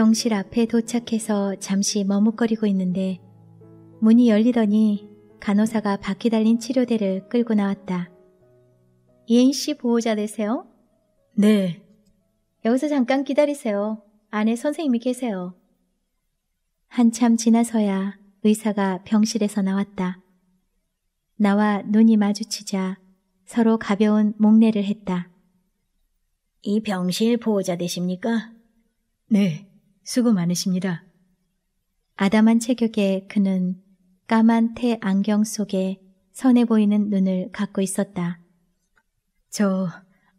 병실 앞에 도착해서 잠시 머뭇거리고 있는데 문이 열리더니 간호사가 바퀴 달린 치료대를 끌고 나왔다. 이엔 씨 보호자 되세요? 네. 여기서 잠깐 기다리세요. 안에 선생님이 계세요. 한참 지나서야 의사가 병실에서 나왔다. 나와 눈이 마주치자 서로 가벼운 목례를 했다. 이 병실 보호자 되십니까? 네. 수고 많으십니다. 아담한 체격에 그는 까만 태 안경 속에 선해 보이는 눈을 갖고 있었다. 저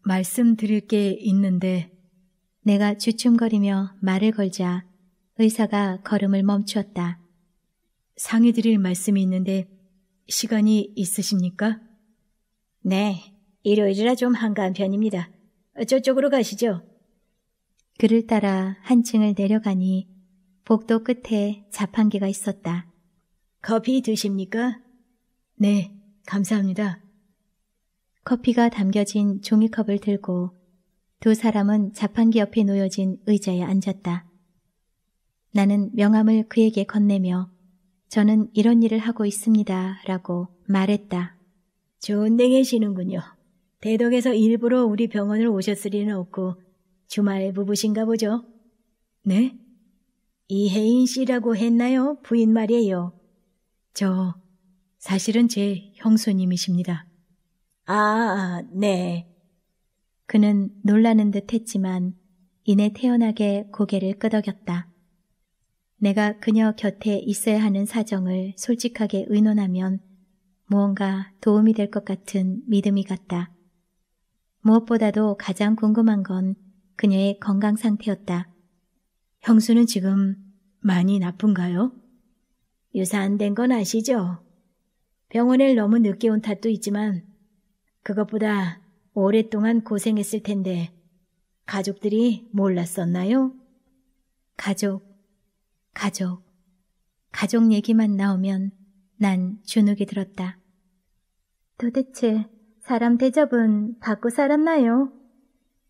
말씀드릴 게 있는데 내가 주춤거리며 말을 걸자 의사가 걸음을 멈추었다. 상의 드릴 말씀이 있는데 시간이 있으십니까? 네, 일요일이라 좀 한가한 편입니다. 저쪽으로 가시죠. 그를 따라 한층을 내려가니 복도 끝에 자판기가 있었다. 커피 드십니까? 네, 감사합니다. 커피가 담겨진 종이컵을 들고 두 사람은 자판기 옆에 놓여진 의자에 앉았다. 나는 명함을 그에게 건네며 저는 이런 일을 하고 있습니다 라고 말했다. 좋은 데 계시는군요. 대덕에서 일부러 우리 병원을 오셨으 리는 없고 주말 부부신가 보죠? 네? 이혜인 씨라고 했나요? 부인 말이에요. 저, 사실은 제 형수님이십니다. 아, 네. 그는 놀라는 듯 했지만 이내 태연하게 고개를 끄덕였다. 내가 그녀 곁에 있어야 하는 사정을 솔직하게 의논하면 무언가 도움이 될 것 같은 믿음이 같다. 무엇보다도 가장 궁금한 건 그녀의 건강 상태였다. 형수는 지금 많이 나쁜가요? 유산된 건 아시죠? 병원에 너무 늦게 온 탓도 있지만 그것보다 오랫동안 고생했을 텐데 가족들이 몰랐었나요? 가족, 가족, 가족 얘기만 나오면 난 주눅이 들었다. 도대체 사람 대접은 받고 살았나요?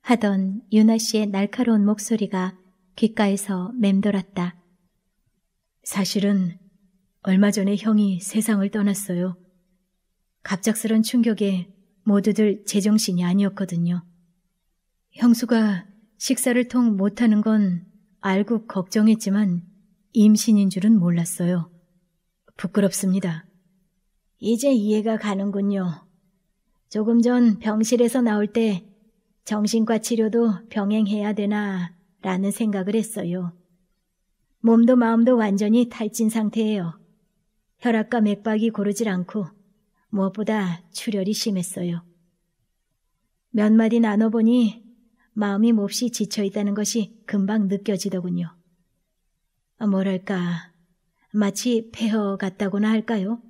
하던 유나 씨의 날카로운 목소리가 귓가에서 맴돌았다. 사실은 얼마 전에 형이 세상을 떠났어요. 갑작스런 충격에 모두들 제정신이 아니었거든요. 형수가 식사를 통 못하는 건 알고 걱정했지만 임신인 줄은 몰랐어요. 부끄럽습니다. 이제 이해가 가는군요. 조금 전 병실에서 나올 때 정신과 치료도 병행해야 되나 라는 생각을 했어요. 몸도 마음도 완전히 탈진 상태예요. 혈압과 맥박이 고르질 않고 무엇보다 출혈이 심했어요. 몇 마디 나눠보니 마음이 몹시 지쳐 있다는 것이 금방 느껴지더군요. 아, 뭐랄까, 마치 폐허 같다고나 할까요?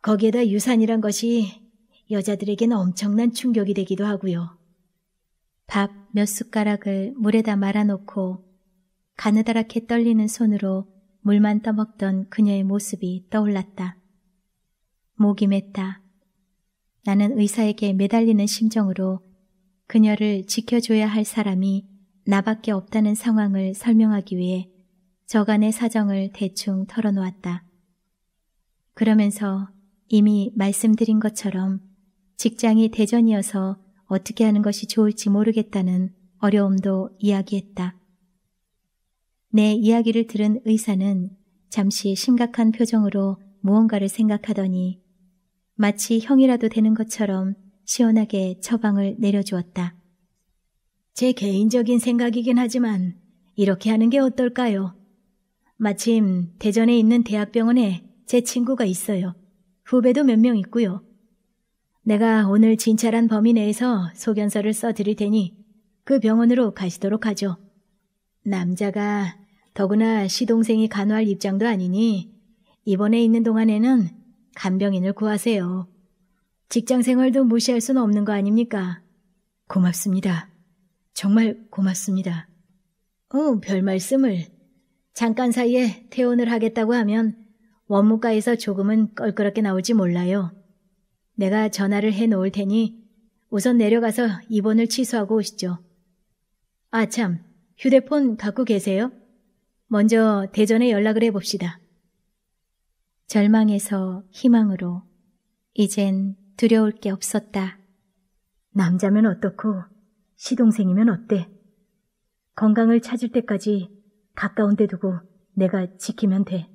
거기에다 유산이란 것이 여자들에겐 엄청난 충격이 되기도 하고요. 밥 몇 숟가락을 물에다 말아놓고 가느다랗게 떨리는 손으로 물만 떠먹던 그녀의 모습이 떠올랐다. 목이 맸다. 나는 의사에게 매달리는 심정으로 그녀를 지켜줘야 할 사람이 나밖에 없다는 상황을 설명하기 위해 저간의 사정을 대충 털어놓았다. 그러면서 이미 말씀드린 것처럼 직장이 대전이어서 어떻게 하는 것이 좋을지 모르겠다는 어려움도 이야기했다. 내 이야기를 들은 의사는 잠시 심각한 표정으로 무언가를 생각하더니 마치 형이라도 되는 것처럼 시원하게 처방을 내려주었다. 제 개인적인 생각이긴 하지만 이렇게 하는 게 어떨까요? 마침 대전에 있는 대학병원에 제 친구가 있어요. 후배도 몇 명 있고요. 내가 오늘 진찰한 범위 내에서 소견서를 써드릴 테니 그 병원으로 가시도록 하죠. 남자가 더구나 시동생이 간호할 입장도 아니니 입원에 있는 동안에는 간병인을 구하세요. 직장 생활도 무시할 수는 없는 거 아닙니까? 고맙습니다. 정말 고맙습니다. 어, 별 말씀을. 잠깐 사이에 퇴원을 하겠다고 하면 원무과에서 조금은 껄끄럽게 나올지 몰라요. 내가 전화를 해 놓을 테니 우선 내려가서 입원을 취소하고 오시죠. 아, 참. 휴대폰 갖고 계세요? 먼저 대전에 연락을 해 봅시다. 절망에서 희망으로 이젠 두려울 게 없었다. 남자면 어떻고 시동생이면 어때? 건강을 찾을 때까지 가까운 데 두고 내가 지키면 돼.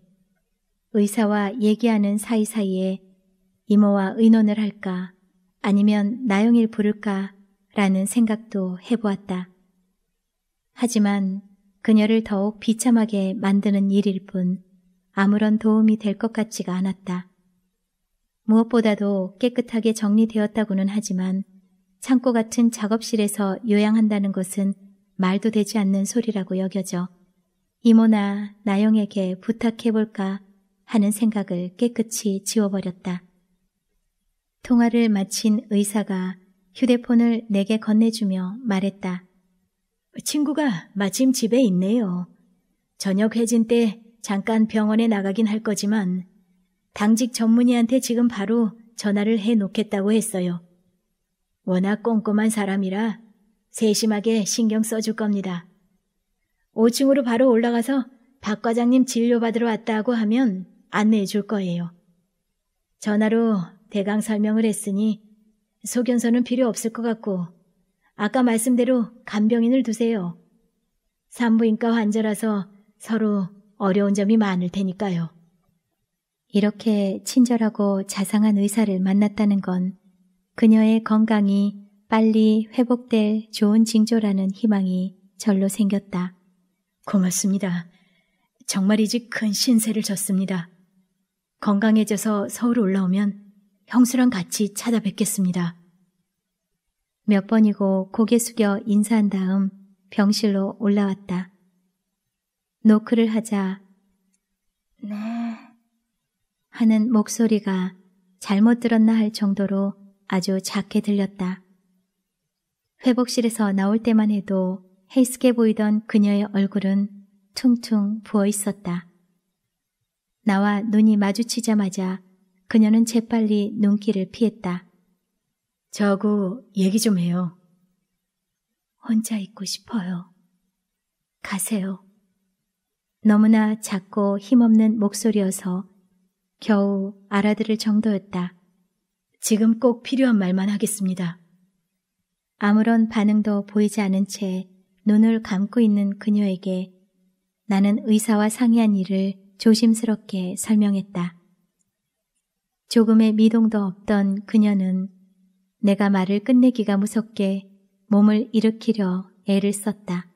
의사와 얘기하는 사이사이에 이모와 의논을 할까 아니면 나영이를 부를까 라는 생각도 해보았다. 하지만 그녀를 더욱 비참하게 만드는 일일 뿐 아무런 도움이 될 것 같지가 않았다. 무엇보다도 깨끗하게 정리되었다고는 하지만 창고 같은 작업실에서 요양한다는 것은 말도 되지 않는 소리라고 여겨져 이모나 나영에게 부탁해볼까 하는 생각을 깨끗이 지워버렸다. 통화를 마친 의사가 휴대폰을 내게 건네주며 말했다. 친구가 마침 집에 있네요. 저녁 회진 때 잠깐 병원에 나가긴 할 거지만 당직 전문의한테 지금 바로 전화를 해 놓겠다고 했어요. 워낙 꼼꼼한 사람이라 세심하게 신경 써줄 겁니다. 5층으로 바로 올라가서 박 과장님 진료받으러 왔다고 하면 안내해 줄 거예요. 전화로 대강 설명을 했으니 소견서는 필요 없을 것 같고 아까 말씀대로 간병인을 두세요. 산부인과 환자라서 서로 어려운 점이 많을 테니까요. 이렇게 친절하고 자상한 의사를 만났다는 건 그녀의 건강이 빨리 회복될 좋은 징조라는 희망이 절로 생겼다. 고맙습니다. 정말이지 큰 신세를 졌습니다. 건강해져서 서울 올라오면 형수랑 같이 찾아뵙겠습니다. 몇 번이고 고개 숙여 인사한 다음 병실로 올라왔다. 노크를 하자 네 하는 목소리가 잘못 들었나 할 정도로 아주 작게 들렸다. 회복실에서 나올 때만 해도 헬스케 보이던 그녀의 얼굴은 퉁퉁 부어 있었다. 나와 눈이 마주치자마자 그녀는 재빨리 눈길을 피했다. 저하고 얘기 좀 해요. 혼자 있고 싶어요. 가세요. 너무나 작고 힘없는 목소리여서 겨우 알아들을 정도였다. 지금 꼭 필요한 말만 하겠습니다. 아무런 반응도 보이지 않은 채 눈을 감고 있는 그녀에게 나는 의사와 상의한 일을 조심스럽게 설명했다. 조금의 미동도 없던 그녀는 내가 말을 끝내기가 무섭게 몸을 일으키려 애를 썼다.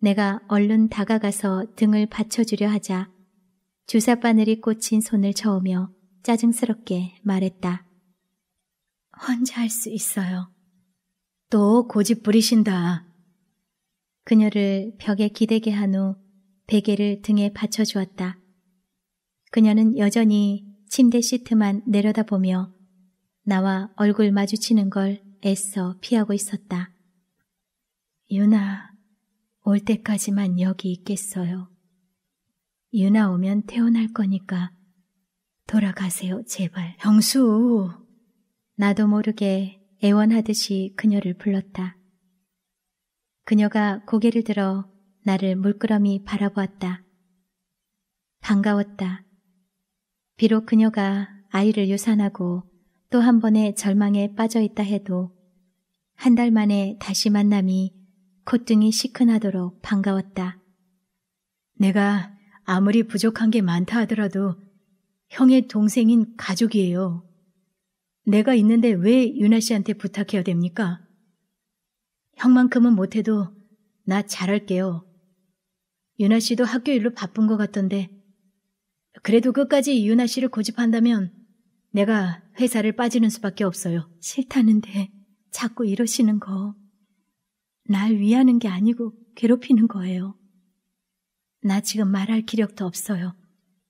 내가 얼른 다가가서 등을 받쳐주려 하자 주사바늘이 꽂힌 손을 저으며 짜증스럽게 말했다. 혼자 할 수 있어요. 또 고집 부리신다. 그녀를 벽에 기대게 한 후 베개를 등에 받쳐주었다. 그녀는 여전히 침대 시트만 내려다보며 나와 얼굴 마주치는 걸 애써 피하고 있었다. 유나, 올 때까지만 여기 있겠어요. 유나 오면 태어날 거니까 돌아가세요, 제발. 형수! 나도 모르게 애원하듯이 그녀를 불렀다. 그녀가 고개를 들어 나를 물끄러미 바라보았다. 반가웠다. 비록 그녀가 아이를 유산하고 또 한 번의 절망에 빠져 있다 해도 한 달 만에 다시 만남이 콧등이 시큰하도록 반가웠다. 내가 아무리 부족한 게 많다 하더라도 형의 동생인 가족이에요. 내가 있는데 왜 유나 씨한테 부탁해야 됩니까? 형만큼은 못해도 나 잘할게요. 유나 씨도 학교 일로 바쁜 것 같던데 그래도 끝까지 이윤아 씨를 고집한다면 내가 회사를 빠지는 수밖에 없어요. 싫다는데 자꾸 이러시는 거. 날 위하는 게 아니고 괴롭히는 거예요. 나 지금 말할 기력도 없어요.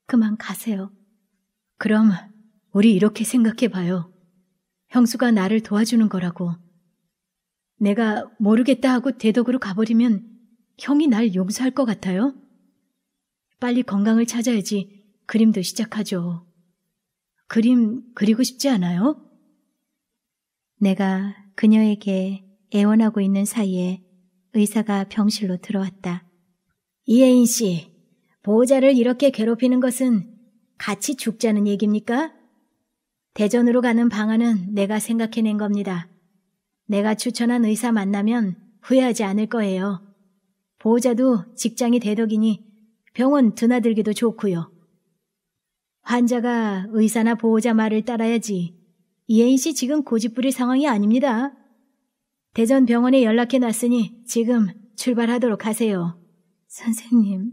그만 가세요. 그럼 우리 이렇게 생각해 봐요. 형수가 나를 도와주는 거라고. 내가 모르겠다 하고 대덕으로 가버리면 형이 날 용서할 것 같아요? 빨리 건강을 찾아야지 그림도 시작하죠. 그림 그리고 싶지 않아요? 내가 그녀에게 애원하고 있는 사이에 의사가 병실로 들어왔다. 이혜인 씨, 보호자를 이렇게 괴롭히는 것은 같이 죽자는 얘기입니까? 대전으로 가는 방안은 내가 생각해낸 겁니다. 내가 추천한 의사 만나면 후회하지 않을 거예요. 보호자도 직장이 대덕이니 병원 드나들기도 좋고요. 환자가 의사나 보호자 말을 따라야지. 이혜인 씨 지금 고집부릴 상황이 아닙니다. 대전 병원에 연락해 놨으니 지금 출발하도록 하세요. 선생님,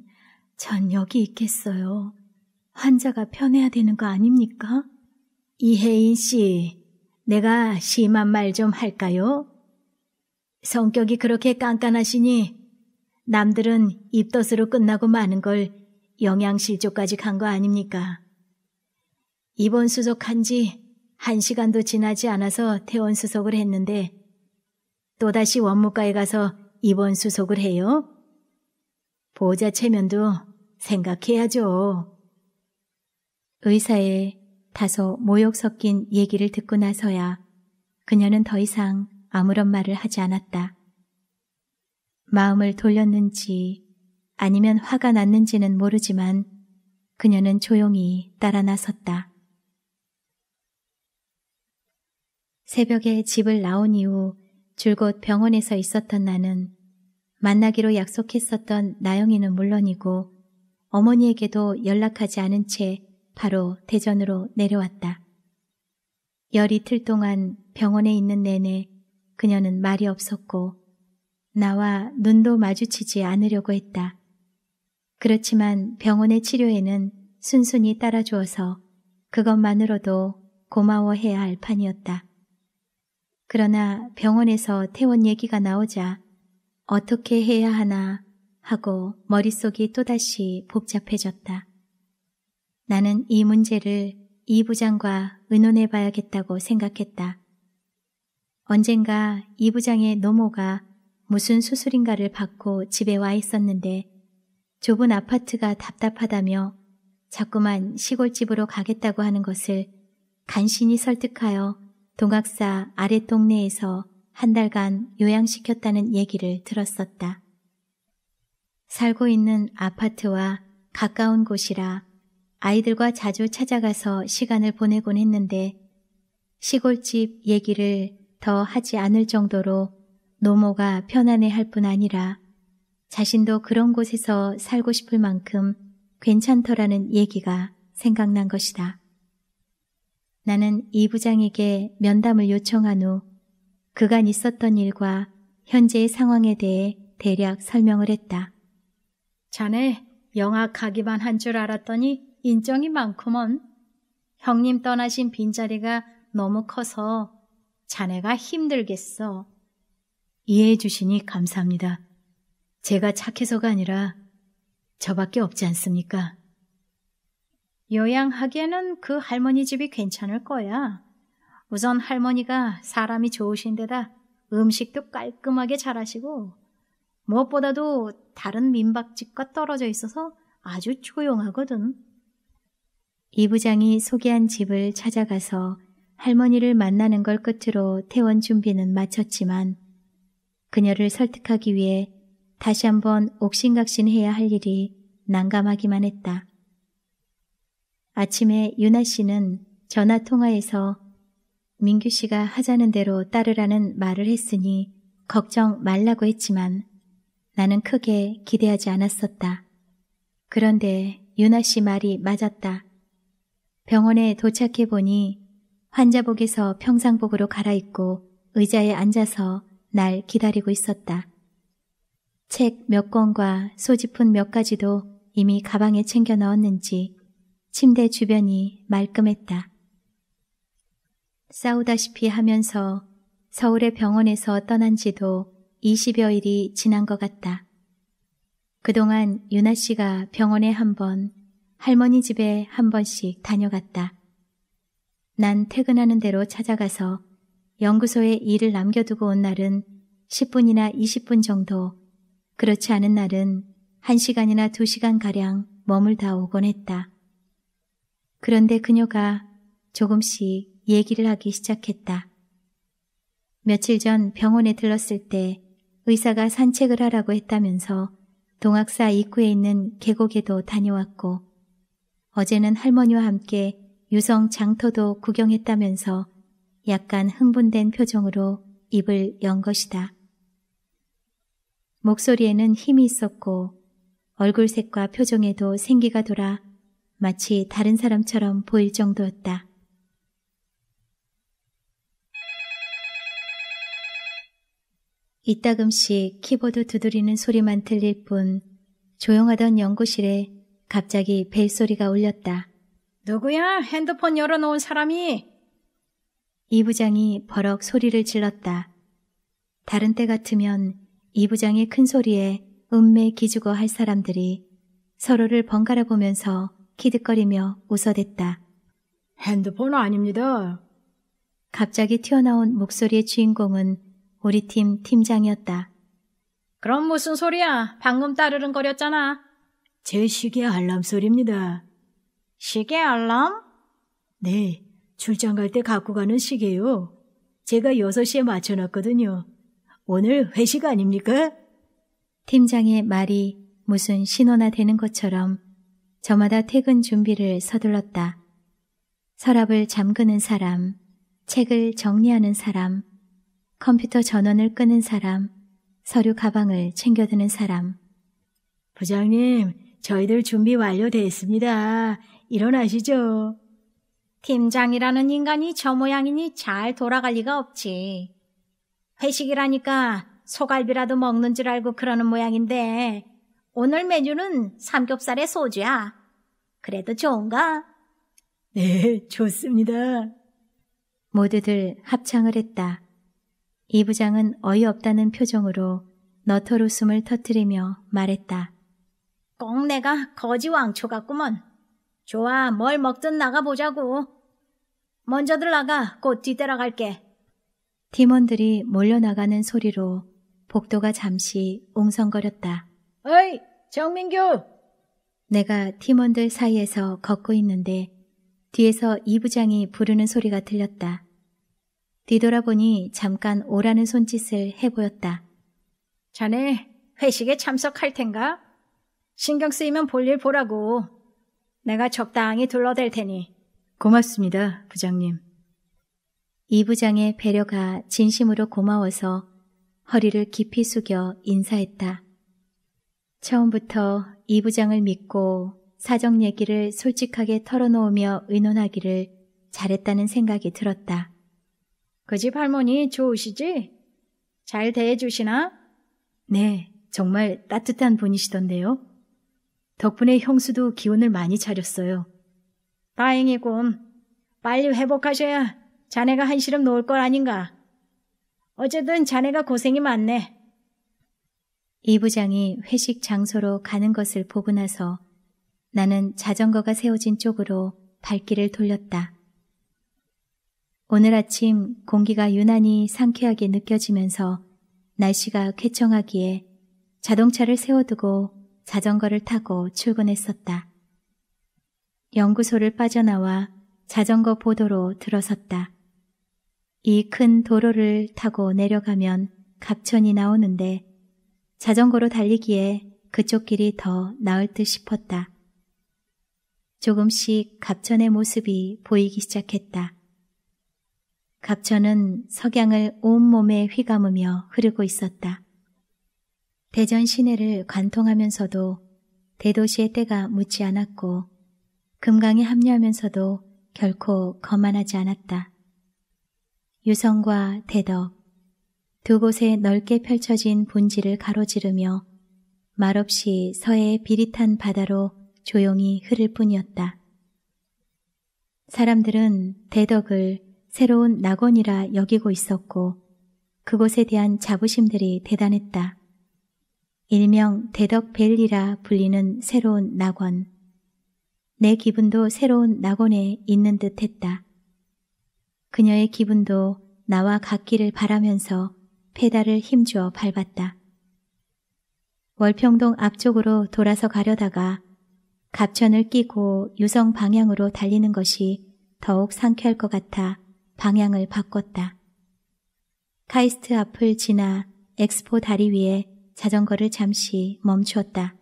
전 여기 있겠어요. 환자가 편해야 되는 거 아닙니까? 이혜인 씨, 내가 심한 말 좀 할까요? 성격이 그렇게 깐깐하시니 남들은 입덧으로 끝나고 마는 걸 영양실조까지 간 거 아닙니까? 입원 수속한 지 한 시간도 지나지 않아서 퇴원 수속을 했는데 또다시 원무과에 가서 입원 수속을 해요? 보호자 체면도 생각해야죠. 의사의 다소 모욕 섞인 얘기를 듣고 나서야 그녀는 더 이상 아무런 말을 하지 않았다. 마음을 돌렸는지 아니면 화가 났는지는 모르지만 그녀는 조용히 따라 나섰다. 새벽에 집을 나온 이후 줄곧 병원에서 있었던 나는 만나기로 약속했었던 나영이는 물론이고 어머니에게도 연락하지 않은 채 바로 대전으로 내려왔다. 열 이틀 동안 병원에 있는 내내 그녀는 말이 없었고 나와 눈도 마주치지 않으려고 했다. 그렇지만 병원의 치료에는 순순히 따라주어서 그것만으로도 고마워해야 할 판이었다. 그러나 병원에서 퇴원 얘기가 나오자 어떻게 해야 하나 하고 머릿속이 또다시 복잡해졌다. 나는 이 문제를 이 부장과 의논해 봐야겠다고 생각했다. 언젠가 이 부장의 노모가 무슨 수술인가를 받고 집에 와 있었는데 좁은 아파트가 답답하다며 자꾸만 시골집으로 가겠다고 하는 것을 간신히 설득하여 동학사 아래 동네에서 한 달간 요양시켰다는 얘기를 들었었다. 살고 있는 아파트와 가까운 곳이라 아이들과 자주 찾아가서 시간을 보내곤 했는데 시골집 얘기를 더 하지 않을 정도로 노모가 편안해 할 뿐 아니라 자신도 그런 곳에서 살고 싶을 만큼 괜찮더라는 얘기가 생각난 것이다. 나는 이 부장에게 면담을 요청한 후 그간 있었던 일과 현재의 상황에 대해 대략 설명을 했다. 자네 영악하기만한 줄 알았더니 인정이 많구먼. 형님 떠나신 빈자리가 너무 커서 자네가 힘들겠어. 이해해 주시니 감사합니다. 제가 착해서가 아니라 저밖에 없지 않습니까? 요양하기에는 그 할머니 집이 괜찮을 거야. 우선 할머니가 사람이 좋으신 데다 음식도 깔끔하게 잘하시고 무엇보다도 다른 민박집과 떨어져 있어서 아주 조용하거든. 이 부장이 소개한 집을 찾아가서 할머니를 만나는 걸 끝으로 퇴원 준비는 마쳤지만 그녀를 설득하기 위해 다시 한번 옥신각신해야 할 일이 난감하기만 했다. 아침에 유나 씨는 전화 통화에서 민규 씨가 하자는 대로 따르라는 말을 했으니 걱정 말라고 했지만 나는 크게 기대하지 않았었다. 그런데 유나 씨 말이 맞았다. 병원에 도착해 보니 환자복에서 평상복으로 갈아입고 의자에 앉아서 날 기다리고 있었다. 책 몇 권과 소지품 몇 가지도 이미 가방에 챙겨 넣었는지 침대 주변이 말끔했다. 싸우다시피 하면서 서울의 병원에서 떠난 지도 20여일이 지난 것 같다. 그동안 유나 씨가 병원에 한 번, 할머니 집에 한 번씩 다녀갔다. 난 퇴근하는 대로 찾아가서 연구소에 일을 남겨두고 온 날은 10분이나 20분 정도, 그렇지 않은 날은 1시간이나 2시간가량 머물다 오곤 했다. 그런데 그녀가 조금씩 얘기를 하기 시작했다. 며칠 전 병원에 들렀을 때 의사가 산책을 하라고 했다면서 동학사 입구에 있는 계곡에도 다녀왔고 어제는 할머니와 함께 유성 장터도 구경했다면서 약간 흥분된 표정으로 입을 연 것이다. 목소리에는 힘이 있었고 얼굴색과 표정에도 생기가 돌아 마치 다른 사람처럼 보일 정도였다. 이따금씩 키보드 두드리는 소리만 들릴 뿐 조용하던 연구실에 갑자기 벨소리가 울렸다. 누구야? 핸드폰 열어놓은 사람이? 이 부장이 버럭 소리를 질렀다. 다른 때 같으면 이 부장의 큰 소리에 음매 기죽어 할 사람들이 서로를 번갈아 보면서 키득거리며 웃어댔다. 핸드폰 아닙니다. 갑자기 튀어나온 목소리의 주인공은 우리 팀 팀장이었다. 그럼 무슨 소리야? 방금 따르릉거렸잖아. 제 시계 알람 소리입니다. 시계 알람? 네, 출장 갈 때 갖고 가는 시계요. 제가 6시에 맞춰놨거든요. 오늘 회식 아닙니까? 팀장의 말이 무슨 신호나 되는 것처럼 저마다 퇴근 준비를 서둘렀다. 서랍을 잠그는 사람, 책을 정리하는 사람, 컴퓨터 전원을 끄는 사람, 서류 가방을 챙겨드는 사람. 부장님, 저희들 준비 완료됐습니다. 일어나시죠. 팀장이라는 인간이 저 모양이니 잘 돌아갈 리가 없지. 회식이라니까 소갈비라도 먹는 줄 알고 그러는 모양인데 오늘 메뉴는 삼겹살에 소주야. 그래도 좋은가? 네, 좋습니다. 모두들 합창을 했다. 이 부장은 어이없다는 표정으로 너털 웃음을 터뜨리며 말했다. 꼭 내가 거지 왕초 같구먼. 좋아, 뭘 먹든 나가보자고. 먼저들 나가, 곧 뒤따라 갈게. 팀원들이 몰려나가는 소리로 복도가 잠시 웅성거렸다. 어이, 정민규! 내가 팀원들 사이에서 걷고 있는데 뒤에서 이부장이 부르는 소리가 들렸다. 뒤돌아보니 잠깐 오라는 손짓을 해보였다. 자네 회식에 참석할 텐가? 신경 쓰이면 볼 일 보라고. 내가 적당히 둘러댈 테니. 고맙습니다, 부장님. 이 부장의 배려가 진심으로 고마워서 허리를 깊이 숙여 인사했다. 처음부터 이 부장을 믿고 사정 얘기를 솔직하게 털어놓으며 의논하기를 잘했다는 생각이 들었다. 그 집 할머니 좋으시지? 잘 대해주시나? 네, 정말 따뜻한 분이시던데요. 덕분에 형수도 기운을 많이 차렸어요. 다행이군. 빨리 회복하셔야 자네가 한시름 놓을 걸 아닌가. 어쨌든 자네가 고생이 많네. 이 부장이 회식 장소로 가는 것을 보고 나서 나는 자전거가 세워진 쪽으로 발길을 돌렸다. 오늘 아침 공기가 유난히 상쾌하게 느껴지면서 날씨가 쾌청하기에 자동차를 세워두고 자전거를 타고 출근했었다. 연구소를 빠져나와 자전거 보도로 들어섰다. 이 큰 도로를 타고 내려가면 갑천이 나오는데 자전거로 달리기에 그쪽 길이 더 나을 듯 싶었다. 조금씩 갑천의 모습이 보이기 시작했다. 갑천은 석양을 온몸에 휘감으며 흐르고 있었다. 대전 시내를 관통하면서도 대도시의 때가 묻지 않았고 금강에 합류하면서도 결코 거만하지 않았다. 유성과 대덕, 두 곳에 넓게 펼쳐진 본질을 가로지르며 말없이 서해의 비릿한 바다로 조용히 흐를 뿐이었다. 사람들은 대덕을 새로운 낙원이라 여기고 있었고 그곳에 대한 자부심들이 대단했다. 일명 대덕벨리라 불리는 새로운 낙원. 내 기분도 새로운 낙원에 있는 듯 했다. 그녀의 기분도 나와 같기를 바라면서 페달을 힘주어 밟았다. 월평동 앞쪽으로 돌아서 가려다가 갑천을 끼고 유성 방향으로 달리는 것이 더욱 상쾌할 것 같아 방향을 바꿨다. 카이스트 앞을 지나 엑스포 다리 위에 자전거를 잠시 멈추었다.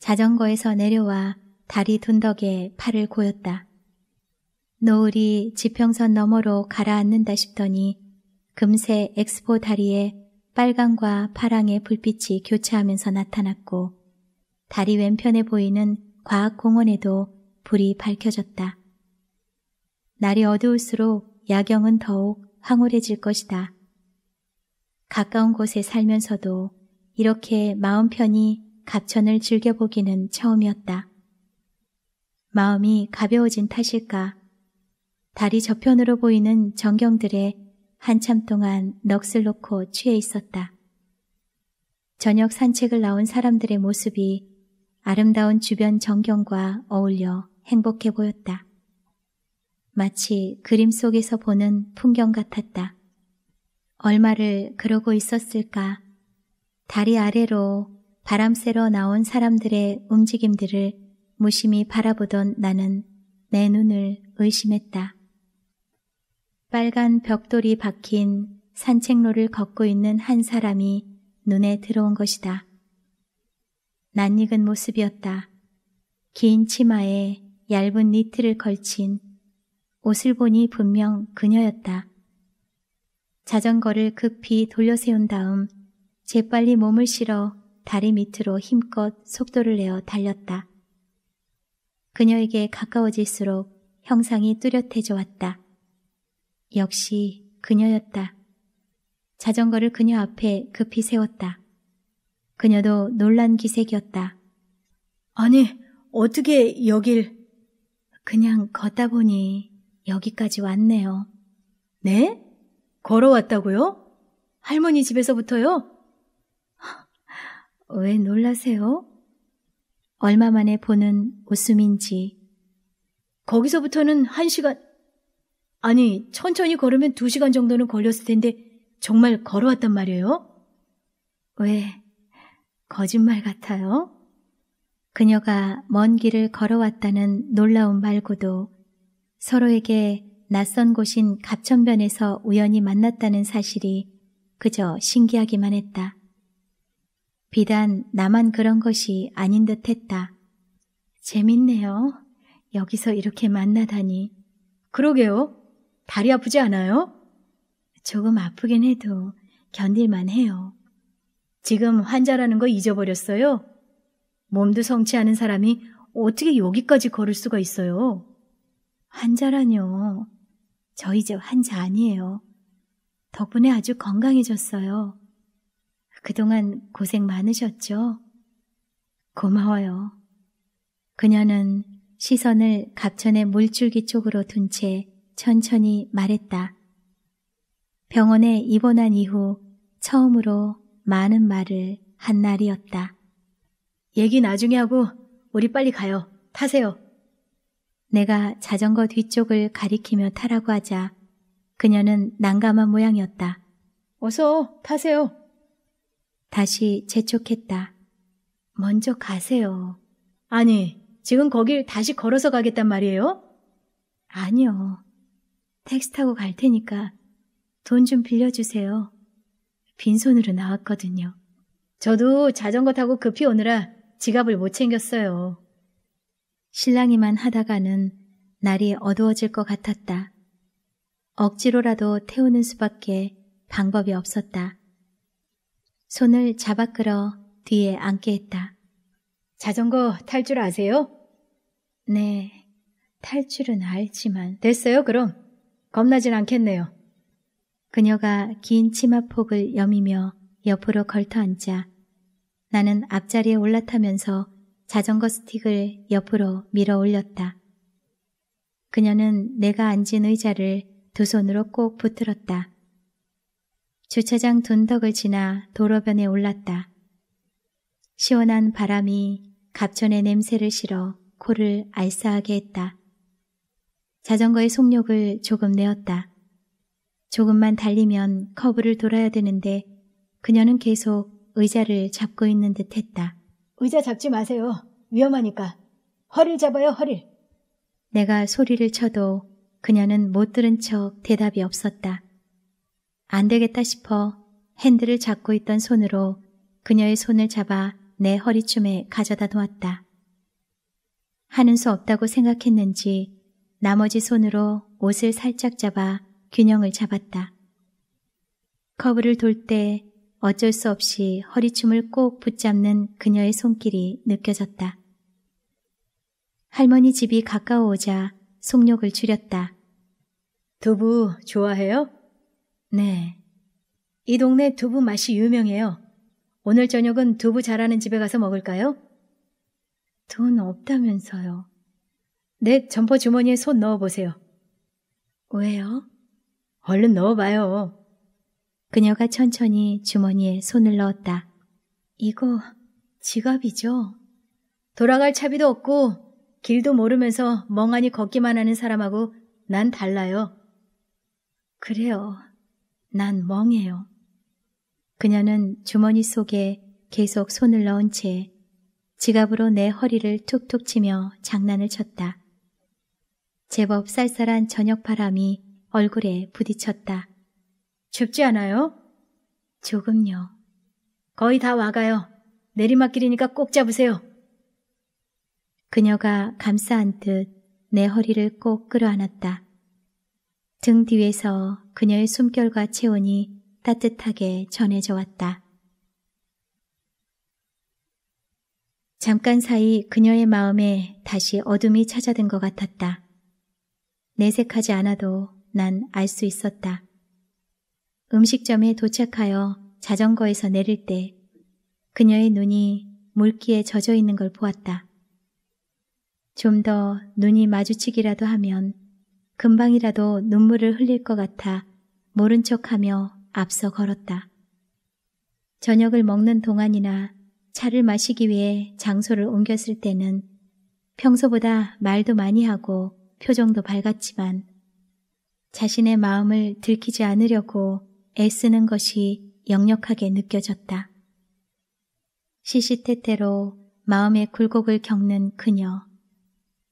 자전거에서 내려와 다리 둔덕에 팔을 고였다. 노을이 지평선 너머로 가라앉는다 싶더니 금세 엑스포 다리에 빨강과 파랑의 불빛이 교차하면서 나타났고 다리 왼편에 보이는 과학공원에도 불이 밝혀졌다. 날이 어두울수록 야경은 더욱 황홀해질 것이다. 가까운 곳에 살면서도 이렇게 마음 편히 갑천을 즐겨보기는 처음이었다. 마음이 가벼워진 탓일까? 다리 저편으로 보이는 전경들의 한참 동안 넋을 놓고 취해 있었다. 저녁 산책을 나온 사람들의 모습이 아름다운 주변 전경과 어울려 행복해 보였다. 마치 그림 속에서 보는 풍경 같았다. 얼마를 그러고 있었을까? 다리 아래로 바람 쐬러 나온 사람들의 움직임들을 무심히 바라보던 나는 내 눈을 의심했다. 빨간 벽돌이 박힌 산책로를 걷고 있는 한 사람이 눈에 들어온 것이다. 낯익은 모습이었다. 긴 치마에 얇은 니트를 걸친 옷을 보니 분명 그녀였다. 자전거를 급히 돌려세운 다음 재빨리 몸을 실어 다리 밑으로 힘껏 속도를 내어 달렸다. 그녀에게 가까워질수록 형상이 뚜렷해져 왔다. 역시 그녀였다. 자전거를 그녀 앞에 급히 세웠다. 그녀도 놀란 기색이었다. 아니, 어떻게 여길... 그냥 걷다 보니 여기까지 왔네요. 네? 걸어왔다고요? 할머니 집에서부터요? 왜 놀라세요? 얼마 만에 보는 웃음인지. 거기서부터는 한 시간, 아니, 천천히 걸으면 두 시간 정도는 걸렸을 텐데 정말 걸어왔단 말이에요? 왜, 거짓말 같아요? 그녀가 먼 길을 걸어왔다는 놀라운 말고도 서로에게 낯선 곳인 갑천변에서 우연히 만났다는 사실이 그저 신기하기만 했다. 비단 나만 그런 것이 아닌 듯 했다. 재밌네요. 여기서 이렇게 만나다니. 그러게요. 다리 아프지 않아요? 조금 아프긴 해도 견딜만 해요. 지금 환자라는 거 잊어버렸어요? 몸도 성치 않은 사람이 어떻게 여기까지 걸을 수가 있어요? 환자라뇨. 저 이제 환자 아니에요. 덕분에 아주 건강해졌어요. 그동안 고생 많으셨죠? 고마워요. 그녀는 시선을 갑천의 물줄기 쪽으로 둔채 천천히 말했다. 병원에 입원한 이후 처음으로 많은 말을 한 날이었다. 얘기 나중에 하고 우리 빨리 가요. 타세요. 내가 자전거 뒤쪽을 가리키며 타라고 하자 그녀는 난감한 모양이었다. 어서 타세요. 다시 재촉했다. 먼저 가세요. 아니, 지금 거길 다시 걸어서 가겠단 말이에요? 아니요. 택시 타고 갈 테니까 돈 좀 빌려주세요. 빈손으로 나왔거든요. 저도 자전거 타고 급히 오느라 지갑을 못 챙겼어요. 신랑이만 하다가는 날이 어두워질 것 같았다. 억지로라도 태우는 수밖에 방법이 없었다. 손을 잡아 끌어 뒤에 앉게 했다. 자전거 탈 줄 아세요? 네, 탈 줄은 알지만. 됐어요, 그럼. 겁나진 않겠네요. 그녀가 긴 치마폭을 여미며 옆으로 걸터앉자 나는 앞자리에 올라타면서 자전거 스틱을 옆으로 밀어 올렸다. 그녀는 내가 앉은 의자를 두 손으로 꼭 붙들었다. 주차장 둔덕을 지나 도로변에 올랐다. 시원한 바람이 갑천의 냄새를 실어 코를 알싸하게 했다. 자전거의 속력을 조금 내었다. 조금만 달리면 커브를 돌아야 되는데 그녀는 계속 의자를 잡고 있는 듯 했다. 의자 잡지 마세요. 위험하니까. 허리를 잡아요, 허리를. 내가 소리를 쳐도 그녀는 못 들은 척 대답이 없었다. 안 되겠다 싶어 핸들을 잡고 있던 손으로 그녀의 손을 잡아 내 허리춤에 가져다 놓았다. 하는 수 없다고 생각했는지 나머지 손으로 옷을 살짝 잡아 균형을 잡았다. 커브를 돌 때 어쩔 수 없이 허리춤을 꼭 붙잡는 그녀의 손길이 느껴졌다. 할머니 집이 가까워오자 속력을 줄였다. 두부 좋아해요? 네. 이 동네 두부 맛이 유명해요. 오늘 저녁은 두부 잘하는 집에 가서 먹을까요? 돈 없다면서요. 내 네, 점퍼 주머니에 손 넣어보세요. 왜요? 얼른 넣어봐요. 그녀가 천천히 주머니에 손을 넣었다. 이거 지갑이죠? 돌아갈 차비도 없고 길도 모르면서 멍하니 걷기만 하는 사람하고 난 달라요. 그래요. 난 멍해요. 그녀는 주머니 속에 계속 손을 넣은 채 지갑으로 내 허리를 툭툭 치며 장난을 쳤다. 제법 쌀쌀한 저녁 바람이 얼굴에 부딪혔다. 춥지 않아요? 조금요. 거의 다 와가요. 내리막길이니까 꼭 잡으세요. 그녀가 감싸안듯 내 허리를 꼭 끌어안았다. 등 뒤에서 그녀의 숨결과 체온이 따뜻하게 전해져 왔다. 잠깐 사이 그녀의 마음에 다시 어둠이 찾아든 것 같았다. 내색하지 않아도 난 알 수 있었다. 음식점에 도착하여 자전거에서 내릴 때 그녀의 눈이 물기에 젖어 있는 걸 보았다. 좀 더 눈이 마주치기라도 하면 금방이라도 눈물을 흘릴 것 같아 모른 척하며 앞서 걸었다. 저녁을 먹는 동안이나 차를 마시기 위해 장소를 옮겼을 때는 평소보다 말도 많이 하고 표정도 밝았지만 자신의 마음을 들키지 않으려고 애쓰는 것이 역력하게 느껴졌다. 시시태태로 마음의 굴곡을 겪는 그녀.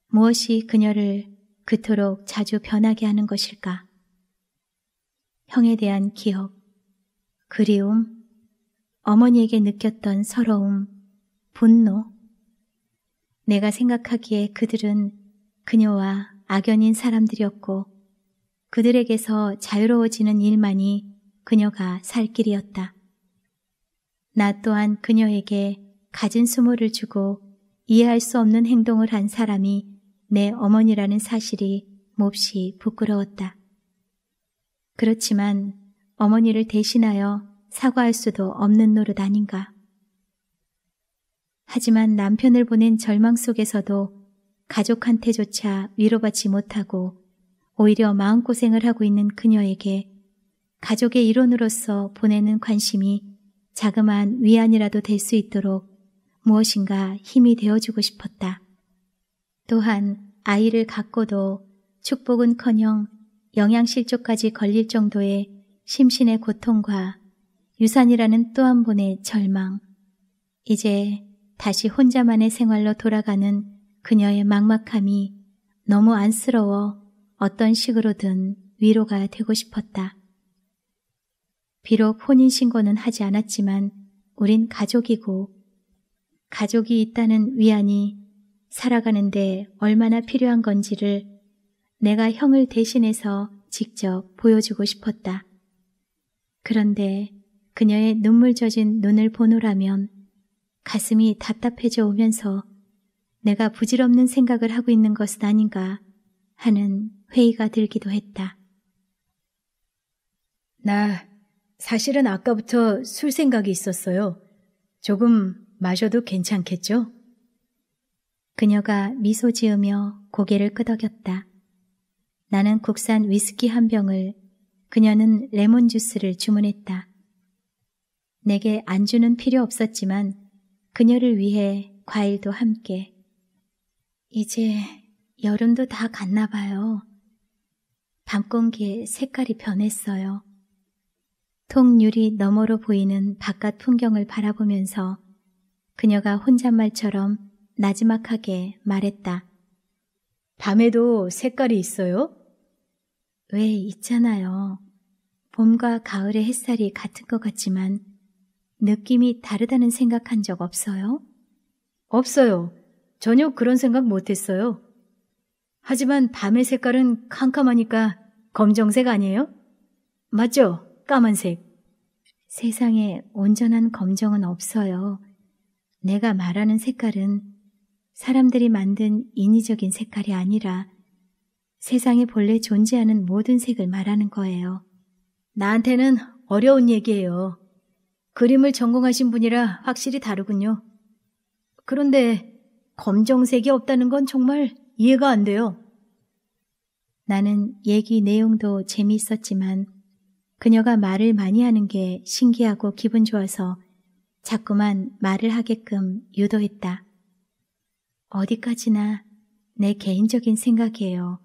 무엇이 그녀를 그토록 자주 변하게 하는 것일까? 형에 대한 기억, 그리움, 어머니에게 느꼈던 서러움, 분노. 내가 생각하기에 그들은 그녀와 악연인 사람들이었고 그들에게서 자유로워지는 일만이 그녀가 살 길이었다. 나 또한 그녀에게 가진 수모를 주고 이해할 수 없는 행동을 한 사람이 내 어머니라는 사실이 몹시 부끄러웠다. 그렇지만 어머니를 대신하여 사과할 수도 없는 노릇 아닌가. 하지만 남편을 보낸 절망 속에서도 가족한테조차 위로받지 못하고 오히려 마음고생을 하고 있는 그녀에게 가족의 일원으로서 보내는 관심이 자그마한 위안이라도 될 수 있도록 무엇인가 힘이 되어주고 싶었다. 또한 아이를 갖고도 축복은커녕 영양실조까지 걸릴 정도의 심신의 고통과 유산이라는 또 한 번의 절망, 이제 다시 혼자만의 생활로 돌아가는 그녀의 막막함이 너무 안쓰러워 어떤 식으로든 위로가 되고 싶었다. 비록 혼인신고는 하지 않았지만 우린 가족이고 가족이 있다는 위안이 살아가는데 얼마나 필요한 건지를 내가 형을 대신해서 직접 보여주고 싶었다. 그런데 그녀의 눈물 젖은 눈을 보노라면 가슴이 답답해져 오면서 내가 부질없는 생각을 하고 있는 것은 아닌가 하는 회의가 들기도 했다. 나 사실은 아까부터 술 생각이 있었어요. 조금 마셔도 괜찮겠죠? 그녀가 미소 지으며 고개를 끄덕였다. 나는 국산 위스키 한 병을, 그녀는 레몬 주스를 주문했다. 내게 안주는 필요 없었지만 그녀를 위해 과일도 함께 이제 여름도 다 갔나 봐요. 밤 공기에 색깔이 변했어요. 통유리 너머로 보이는 바깥 풍경을 바라보면서 그녀가 혼잣말처럼 나지막하게 말했다. 밤에도 색깔이 있어요? 왜 있잖아요. 봄과 가을의 햇살이 같은 것 같지만 느낌이 다르다는 생각한 적 없어요? 없어요. 전혀 그런 생각 못했어요. 하지만 밤의 색깔은 캄캄하니까 검정색 아니에요? 맞죠? 까만색. 세상에 온전한 검정은 없어요. 내가 말하는 색깔은 사람들이 만든 인위적인 색깔이 아니라 세상에 본래 존재하는 모든 색을 말하는 거예요. 나한테는 어려운 얘기예요. 그림을 전공하신 분이라 확실히 다르군요. 그런데 검정색이 없다는 건 정말 이해가 안 돼요. 나는 얘기 내용도 재미있었지만 그녀가 말을 많이 하는 게 신기하고 기분 좋아서 자꾸만 말을 하게끔 유도했다. 어디까지나 내 개인적인 생각이에요.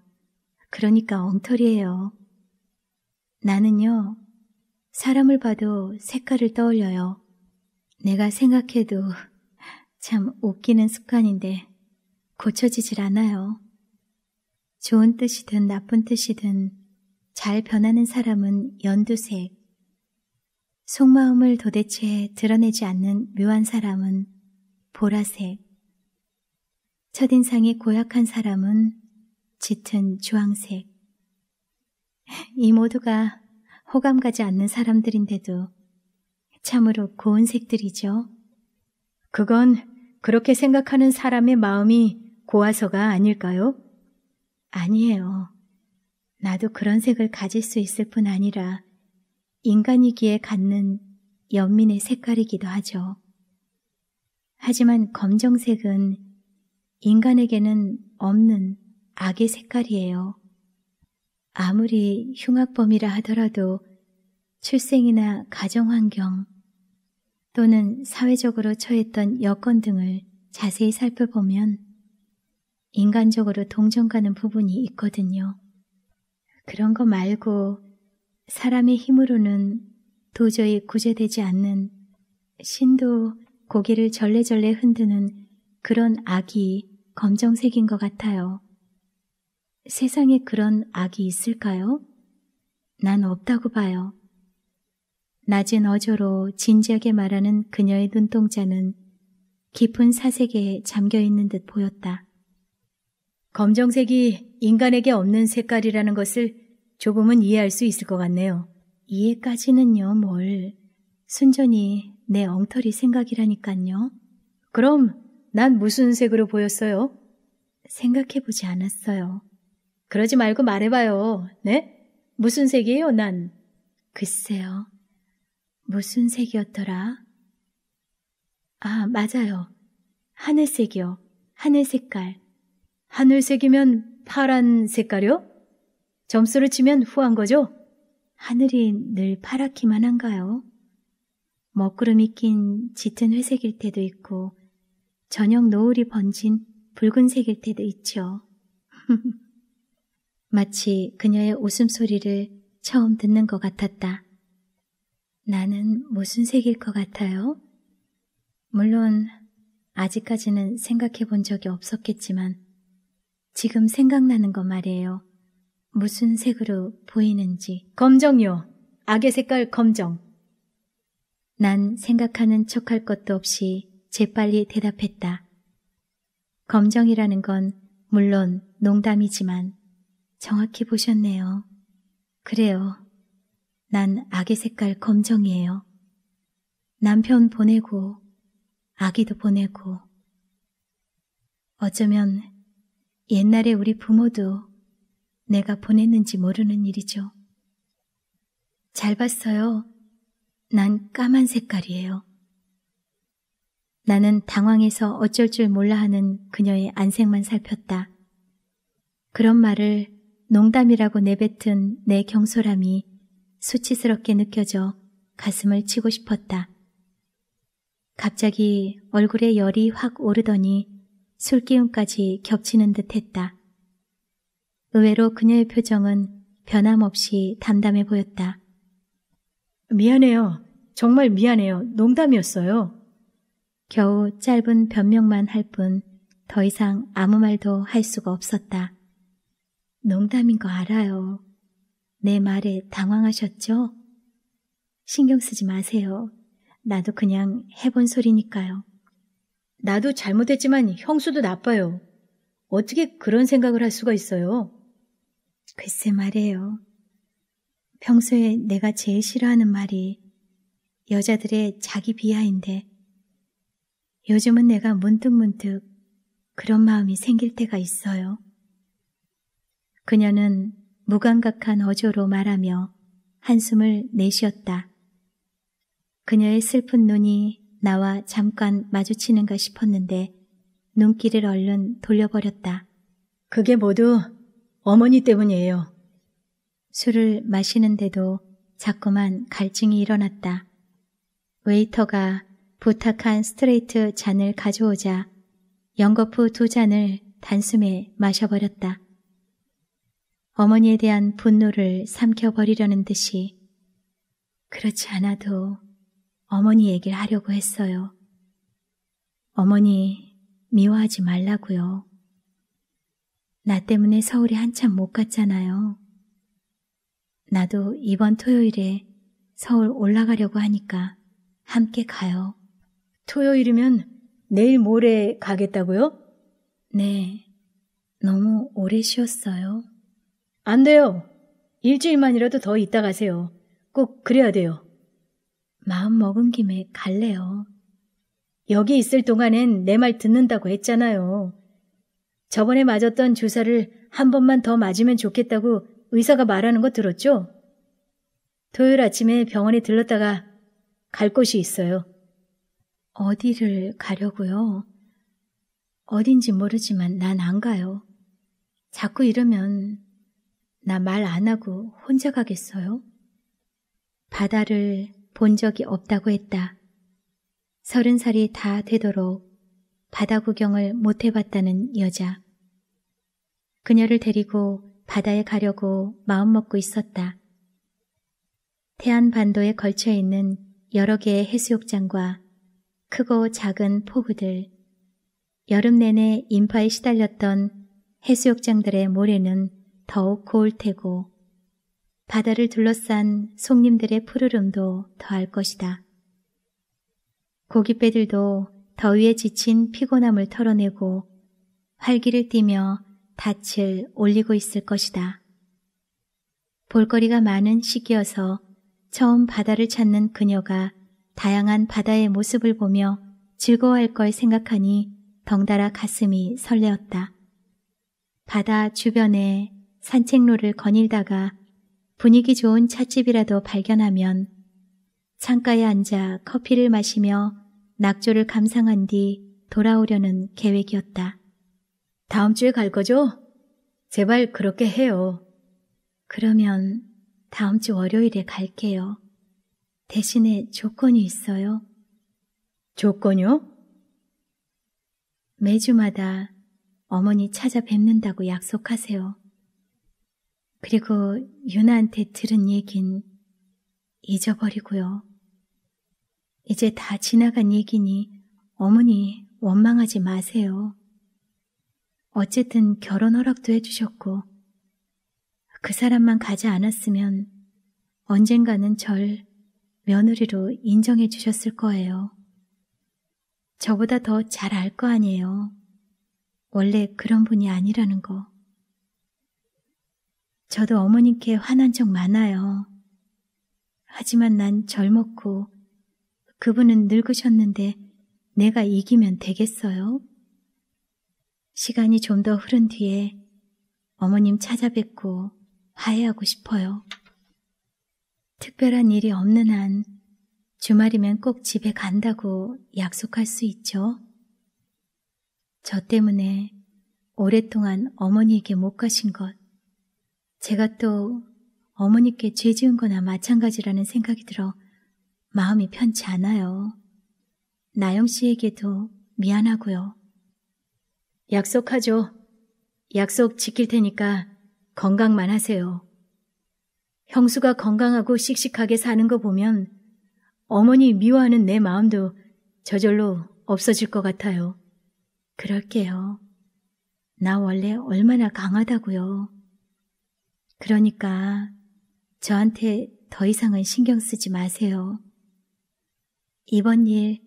그러니까 엉터리예요. 나는요, 사람을 봐도 색깔을 떠올려요. 내가 생각해도 참 웃기는 습관인데 고쳐지질 않아요. 좋은 뜻이든 나쁜 뜻이든 잘 변하는 사람은 연두색. 속마음을 도대체 드러내지 않는 묘한 사람은 보라색. 첫인상이 고약한 사람은 짙은 주황색. 이 모두가 호감 가지 않는 사람들인데도 참으로 고운 색들이죠. 그건 그렇게 생각하는 사람의 마음이 고와서가 아닐까요? 아니에요. 나도 그런 색을 가질 수 있을 뿐 아니라 인간이기에 갖는 연민의 색깔이기도 하죠. 하지만 검정색은 인간에게는 없는 악의 색깔이에요. 아무리 흉악범이라 하더라도 출생이나 가정환경, 또는 사회적으로 처했던 여건 등을 자세히 살펴보면 인간적으로 동정 가는 부분이 있거든요. 그런 거 말고 사람의 힘으로는 도저히 구제되지 않는 신도 고개를 절레절레 흔드는 그런 악이 검정색인 것 같아요. 세상에 그런 악이 있을까요? 난 없다고 봐요. 낮은 어조로 진지하게 말하는 그녀의 눈동자는 깊은 사색에 잠겨 있는 듯 보였다. 검정색이 인간에게 없는 색깔이라는 것을 조금은 이해할 수 있을 것 같네요. 이해까지는요, 뭘. 순전히 내 엉터리 생각이라니깐요. 그럼 난 무슨 색으로 보였어요? 생각해보지 않았어요. 그러지 말고 말해봐요. 네? 무슨 색이에요, 난? 글쎄요. 무슨 색이었더라? 아, 맞아요. 하늘색이요. 하늘 색깔. 하늘색이면 파란 색깔이요? 점수를 치면 후한 거죠? 하늘이 늘 파랗기만 한가요? 먹구름이 낀 짙은 회색일 때도 있고 저녁 노을이 번진 붉은색일 때도 있죠. 마치 그녀의 웃음소리를 처음 듣는 것 같았다. 나는 무슨 색일 것 같아요? 물론 아직까지는 생각해 본 적이 없었겠지만 지금 생각나는 거 말이에요. 무슨 색으로 보이는지. 검정요. 악의 색깔 검정. 난 생각하는 척할 것도 없이 재빨리 대답했다. 검정이라는 건 물론 농담이지만 정확히 보셨네요. 그래요. 난 아기 색깔 검정이에요. 남편 보내고 아기도 보내고 어쩌면 옛날에 우리 부모도 내가 보냈는지 모르는 일이죠. 잘 봤어요. 난 까만 색깔이에요. 나는 당황해서 어쩔 줄 몰라 하는 그녀의 안색만 살폈다. 그런 말을 농담이라고 내뱉은 내 경솔함이 수치스럽게 느껴져 가슴을 치고 싶었다. 갑자기 얼굴에 열이 확 오르더니 술기운까지 겹치는 듯 했다. 의외로 그녀의 표정은 변함없이 담담해 보였다. 미안해요. 정말 미안해요. 농담이었어요. 겨우 짧은 변명만 할 뿐 더 이상 아무 말도 할 수가 없었다. 농담인 거 알아요. 내 말에 당황하셨죠? 신경 쓰지 마세요. 나도 그냥 해본 소리니까요. 나도 잘못했지만 형수도 나빠요. 어떻게 그런 생각을 할 수가 있어요? 글쎄 말이에요. 평소에 내가 제일 싫어하는 말이 여자들의 자기 비하인데 요즘은 내가 문득문득 문득 그런 마음이 생길 때가 있어요. 그녀는 무감각한 어조로 말하며 한숨을 내쉬었다. 그녀의 슬픈 눈이 나와 잠깐 마주치는가 싶었는데 눈길을 얼른 돌려버렸다. 그게 모두 어머니 때문이에요. 술을 마시는데도 자꾸만 갈증이 일어났다. 웨이터가 부탁한 스트레이트 잔을 가져오자 연거푸 두 잔을 단숨에 마셔버렸다. 어머니에 대한 분노를 삼켜버리려는 듯이 그렇지 않아도 어머니 얘기를 하려고 했어요. 어머니 미워하지 말라고요. 나 때문에 서울에 한참 못 갔잖아요. 나도 이번 토요일에 서울 올라가려고 하니까 함께 가요. 토요일이면 내일 모레 가겠다고요? 네. 너무 오래 쉬었어요. 안 돼요. 일주일만이라도 더 있다 가세요. 꼭 그래야 돼요. 마음 먹은 김에 갈래요. 여기 있을 동안엔 내 말 듣는다고 했잖아요. 저번에 맞았던 주사를 한 번만 더 맞으면 좋겠다고 의사가 말하는 거 들었죠? 토요일 아침에 병원에 들렀다가 갈 곳이 있어요. 어디를 가려고요? 어딘지 모르지만 난 안 가요. 자꾸 이러면 나말안 하고 혼자 가겠어요? 바다를 본 적이 없다고 했다. 서른 살이 다 되도록 바다 구경을 못 해봤다는 여자. 그녀를 데리고 바다에 가려고 마음먹고 있었다. 태안반도에 걸쳐 있는 여러 개의 해수욕장과 크고 작은 포구들, 여름 내내 인파에 시달렸던 해수욕장들의 모래는 더욱 고울 테고 바다를 둘러싼 송님들의 푸르름도 더할 것이다. 고깃배들도 더위에 지친 피곤함을 털어내고 활기를 띠며 닻을 올리고 있을 것이다. 볼거리가 많은 시기여서 처음 바다를 찾는 그녀가 다양한 바다의 모습을 보며 즐거워할 걸 생각하니 덩달아 가슴이 설레었다. 바다 주변에 산책로를 거닐다가 분위기 좋은 찻집이라도 발견하면 창가에 앉아 커피를 마시며 낙조를 감상한 뒤 돌아오려는 계획이었다. 다음 주에 갈 거죠? 제발 그렇게 해요. 그러면 다음 주 월요일에 갈게요. 대신에 조건이 있어요. 조건요? 매주마다 어머니 찾아뵙는다고 약속하세요. 그리고 유나한테 들은 얘긴 잊어버리고요. 이제 다 지나간 얘기니 어머니 원망하지 마세요. 어쨌든 결혼 허락도 해주셨고 그 사람만 가지 않았으면 언젠가는 절 며느리로 인정해 주셨을 거예요. 저보다 더 잘 알 거 아니에요. 원래 그런 분이 아니라는 거. 저도 어머님께 화난 적 많아요. 하지만 난 젊었고 그분은 늙으셨는데 내가 이기면 되겠어요? 시간이 좀 더 흐른 뒤에 어머님 찾아뵙고 화해하고 싶어요. 특별한 일이 없는 한 주말이면 꼭 집에 간다고 약속할 수 있죠. 저 때문에 오랫동안 어머니에게 못 가신 것 제가 또 어머니께 죄 지은 거나 마찬가지라는 생각이 들어 마음이 편치 않아요. 나영 씨에게도 미안하고요. 약속하죠. 약속 지킬 테니까 건강만 하세요. 형수가 건강하고 씩씩하게 사는 거 보면 어머니 미워하는 내 마음도 저절로 없어질 것 같아요. 그럴게요. 나 원래 얼마나 강하다고요. 그러니까 저한테 더 이상은 신경 쓰지 마세요. 이번 일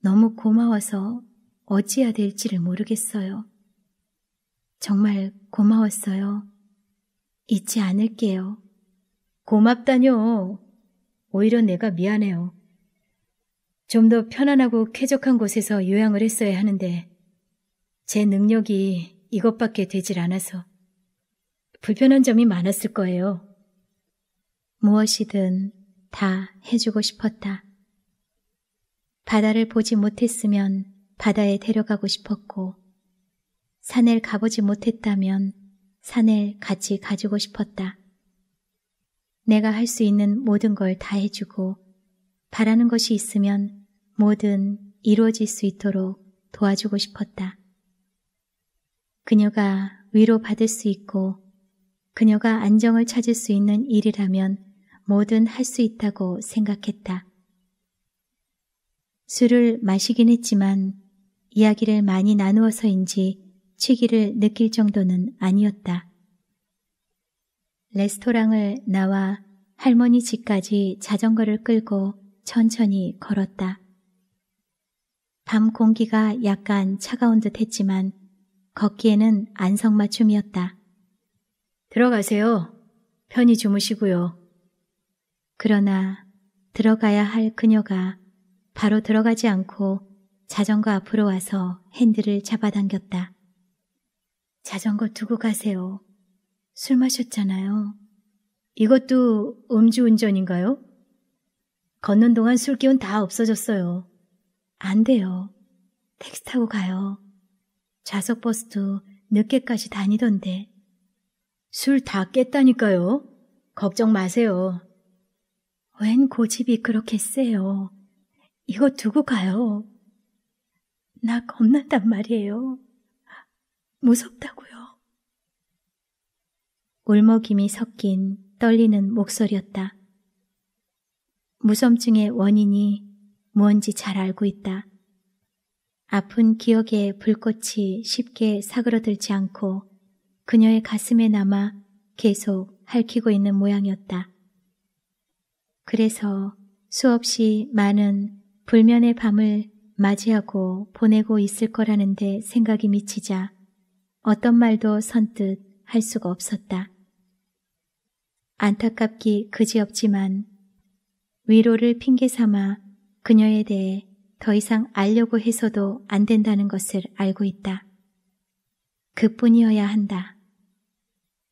너무 고마워서 어찌해야 될지를 모르겠어요. 정말 고마웠어요. 잊지 않을게요. 고맙다뇨. 오히려 내가 미안해요. 좀 더 편안하고 쾌적한 곳에서 요양을 했어야 하는데 제 능력이 이것밖에 되질 않아서 불편한 점이 많았을 거예요. 무엇이든 다 해주고 싶었다. 바다를 보지 못했으면 바다에 데려가고 싶었고, 산을 가보지 못했다면 산을 같이 가지고 싶었다. 내가 할 수 있는 모든 걸 다 해주고, 바라는 것이 있으면 뭐든 이루어질 수 있도록 도와주고 싶었다. 그녀가 위로 받을 수 있고 그녀가 안정을 찾을 수 있는 일이라면 뭐든 할 수 있다고 생각했다. 술을 마시긴 했지만 이야기를 많이 나누어서인지 취기를 느낄 정도는 아니었다. 레스토랑을 나와 할머니 집까지 자전거를 끌고 천천히 걸었다. 밤 공기가 약간 차가운 듯 했지만 걷기에는 안성맞춤이었다. 들어가세요. 편히 주무시고요. 그러나 들어가야 할 그녀가 바로 들어가지 않고 자전거 앞으로 와서 핸들을 잡아당겼다. 자전거 두고 가세요. 술 마셨잖아요. 이것도 음주운전인가요? 걷는 동안 술 기운 다 없어졌어요. 안 돼요. 택시 타고 가요. 좌석 버스도 늦게까지 다니던데. 술다 깼다니까요. 걱정 마세요. 웬 고집이 그렇게 세요. 이거 두고 가요. 나 겁난단 말이에요. 무섭다고요. 울먹임이 섞인 떨리는 목소리였다. 무섬증의 원인이 뭔지 잘 알고 있다. 아픈 기억의 불꽃이 쉽게 사그러들지 않고 그녀의 가슴에 남아 계속 핥히고 있는 모양이었다. 그래서 수없이 많은 불면의 밤을 맞이하고 보내고 있을 거라는데 생각이 미치자 어떤 말도 선뜻 할 수가 없었다. 안타깝기 그지없지만 위로를 핑계 삼아 그녀에 대해 더 이상 알려고 해서도 안 된다는 것을 알고 있다. 그뿐이어야 한다.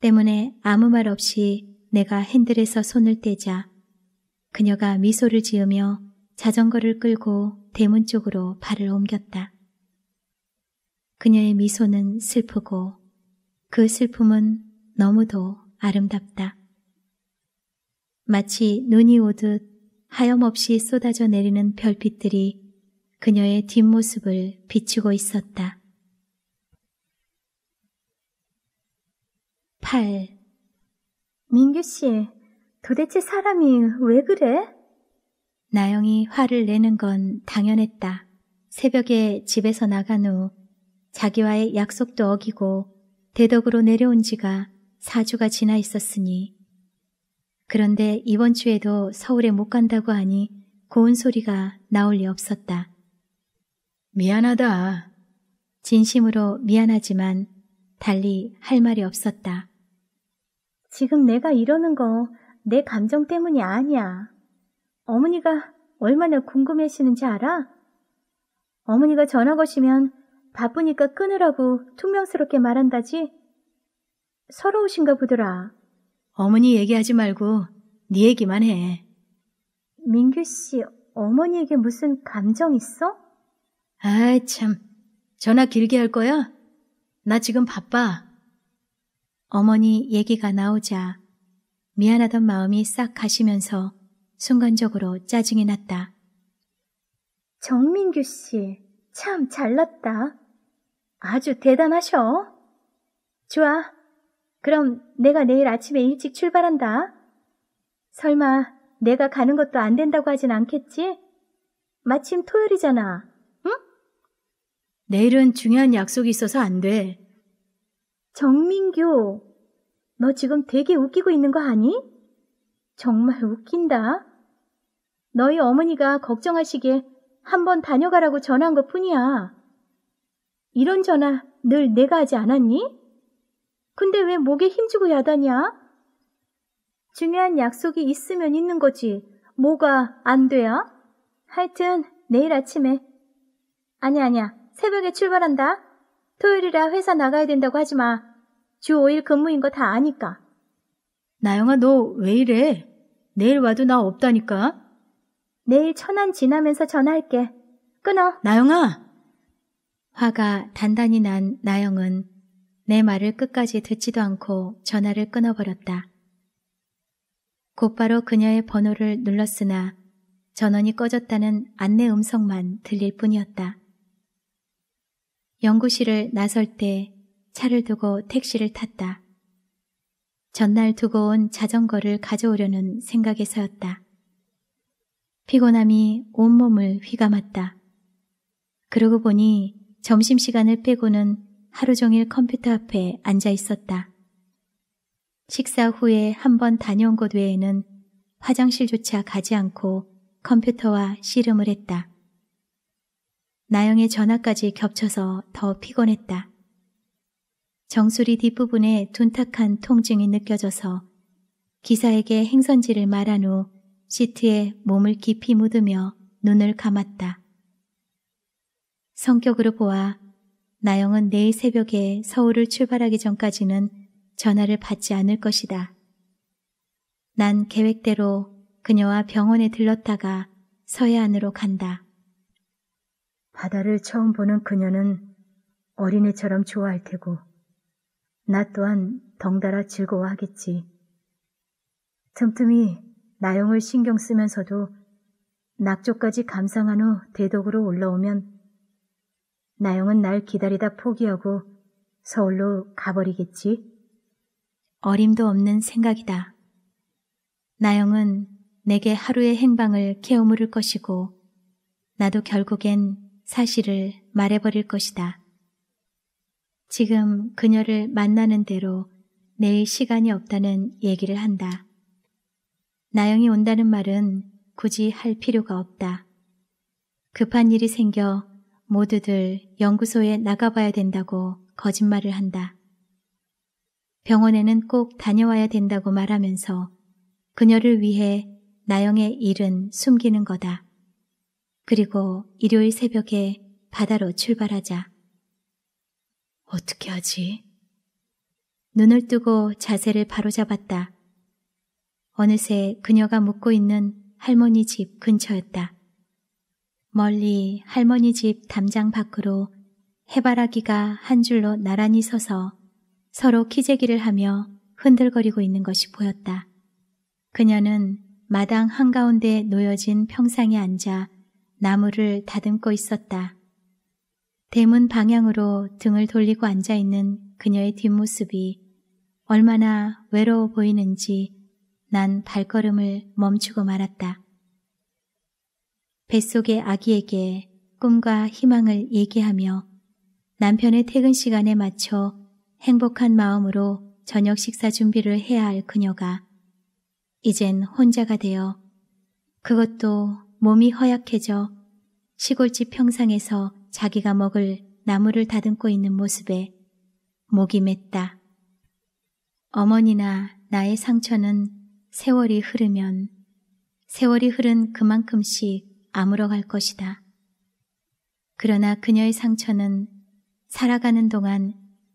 때문에 아무 말 없이 내가 핸들에서 손을 떼자 그녀가 미소를 지으며 자전거를 끌고 대문 쪽으로 발을 옮겼다. 그녀의 미소는 슬프고 그 슬픔은 너무도 아름답다. 마치 눈이 오듯 하염없이 쏟아져 내리는 별빛들이 그녀의 뒷모습을 비추고 있었다. 8. 민규 씨, 도대체 사람이 왜 그래? 나영이 화를 내는 건 당연했다. 새벽에 집에서 나간 후 자기와의 약속도 어기고 대덕으로 내려온 지가 4주가 지나 있었으니. 그런데 이번 주에도 서울에 못 간다고 하니 고운 소리가 나올 리 없었다. 미안하다. 진심으로 미안하지만 달리 할 말이 없었다. 지금 내가 이러는 거 내 감정 때문이 아니야. 어머니가 얼마나 궁금해하시는지 알아? 어머니가 전화 거시면 바쁘니까 끊으라고 퉁명스럽게 말한다지? 서러우신가 보더라. 어머니 얘기하지 말고 네 얘기만 해. 민규 씨 어머니에게 무슨 감정 있어? 아 참, 전화 길게 할 거야? 나 지금 바빠. 어머니 얘기가 나오자 미안하던 마음이 싹 가시면서 순간적으로 짜증이 났다. 정민규 씨, 참 잘났다. 아주 대단하셔. 좋아. 그럼 내가 내일 아침에 일찍 출발한다. 설마 내가 가는 것도 안 된다고 하진 않겠지? 마침 토요일이잖아. 응? 내일은 중요한 약속이 있어서 안 돼. 정민교, 너 지금 되게 웃기고 있는 거 아니? 정말 웃긴다. 너희 어머니가 걱정하시게 한번 다녀가라고 전한 것 뿐이야. 이런 전화 늘 내가 하지 않았니? 근데 왜 목에 힘주고 야단이야? 중요한 약속이 있으면 있는 거지. 뭐가 안 돼야? 하여튼 내일 아침에. 아니 아니야. 새벽에 출발한다. 토요일이라 회사 나가야 된다고 하지 마. 주 5일 근무인 거 다 아니까. 나영아, 너 왜 이래? 내일 와도 나 없다니까? 내일 천안 지나면서 전화할게. 끊어. 나영아! 화가 단단히 난 나영은 내 말을 끝까지 듣지도 않고 전화를 끊어버렸다. 곧바로 그녀의 번호를 눌렀으나 전원이 꺼졌다는 안내 음성만 들릴 뿐이었다. 연구실을 나설 때 차를 두고 택시를 탔다. 전날 두고 온 자전거를 가져오려는 생각에서였다. 피곤함이 온몸을 휘감았다. 그러고 보니 점심시간을 빼고는 하루 종일 컴퓨터 앞에 앉아 있었다. 식사 후에 한번 다녀온 곳 외에는 화장실조차 가지 않고 컴퓨터와 씨름을 했다. 나영의 전화까지 겹쳐서 더 피곤했다. 정수리 뒷부분에 둔탁한 통증이 느껴져서 기사에게 행선지를 말한 후 시트에 몸을 깊이 묻으며 눈을 감았다. 성격으로 보아 나영은 내일 새벽에 서울을 출발하기 전까지는 전화를 받지 않을 것이다. 난 계획대로 그녀와 병원에 들렀다가 서해안으로 간다. 바다를 처음 보는 그녀는 어린애처럼 좋아할 테고, 나 또한 덩달아 즐거워하겠지. 틈틈이 나영을 신경 쓰면서도 낙조까지 감상한 후 대덕으로 올라오면 나영은 날 기다리다 포기하고 서울로 가버리겠지. 어림도 없는 생각이다. 나영은 내게 하루의 행방을 캐오물을 것이고 나도 결국엔 사실을 말해버릴 것이다. 지금 그녀를 만나는 대로 내일 시간이 없다는 얘기를 한다. 나영이 온다는 말은 굳이 할 필요가 없다. 급한 일이 생겨 모두들 연구소에 나가봐야 된다고 거짓말을 한다. 병원에는 꼭 다녀와야 된다고 말하면서 그녀를 위해 나영의 일은 숨기는 거다. 그리고 일요일 새벽에 바다로 출발하자. 어떻게 하지? 눈을 뜨고 자세를 바로잡았다. 어느새 그녀가 묵고 있는 할머니 집 근처였다. 멀리 할머니 집 담장 밖으로 해바라기가 한 줄로 나란히 서서 서로 키재기를 하며 흔들거리고 있는 것이 보였다. 그녀는 마당 한가운데 놓여진 평상에 앉아 나무를 다듬고 있었다. 대문 방향으로 등을 돌리고 앉아 있는 그녀의 뒷모습이 얼마나 외로워 보이는지 난 발걸음을 멈추고 말았다. 뱃속의 아기에게 꿈과 희망을 얘기하며 남편의 퇴근 시간에 맞춰 행복한 마음으로 저녁 식사 준비를 해야 할 그녀가 이젠 혼자가 되어 그것도 몸이 허약해져 시골집 평상에서 자기가 먹을 나무를 다듬고 있는 모습에 목이 맸다. 어머니나 나의 상처는 세월이 흐르면 세월이 흐른 그만큼씩 아물어갈 것이다. 그러나 그녀의 상처는 살아가는 동안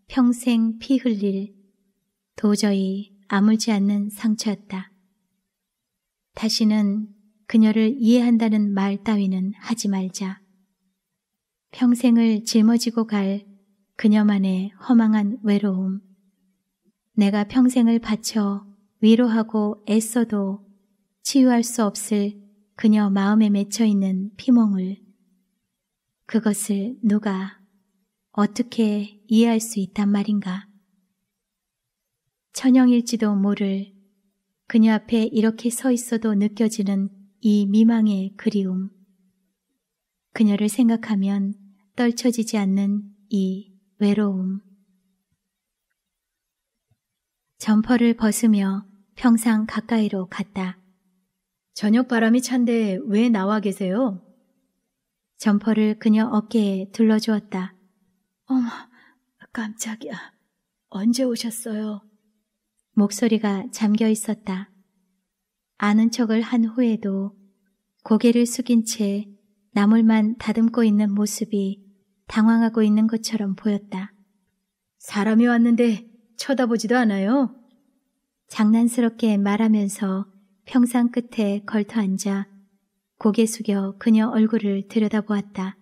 평생 피 흘릴 도저히 아물지 않는 상처였다. 다시는 그녀를 이해한다는 말 따위는 하지 말자. 평생을 짊어지고 갈 그녀만의 허망한 외로움. 내가 평생을 바쳐 위로하고 애써도 치유할 수 없을 그녀 마음에 맺혀 있는 피멍을 그것을 누가 어떻게 이해할 수 있단 말인가? 천영일지도 모를 그녀 앞에 이렇게 서 있어도 느껴지는 이 미망의 그리움. 그녀를 생각하면 떨쳐지지 않는 이 외로움. 점퍼를 벗으며 평상 가까이로 갔다. 저녁 바람이 찬데 왜 나와 계세요? 점퍼를 그녀 어깨에 둘러주었다. 어머, 깜짝이야. 언제 오셨어요? 목소리가 잠겨 있었다. 아는 척을 한 후에도 고개를 숙인 채 나물만 다듬고 있는 모습이 당황하고 있는 것처럼 보였다. 사람이 왔는데 쳐다보지도 않아요? 장난스럽게 말하면서 평상 끝에 걸터 앉아 고개 숙여 그녀 얼굴을 들여다보았다.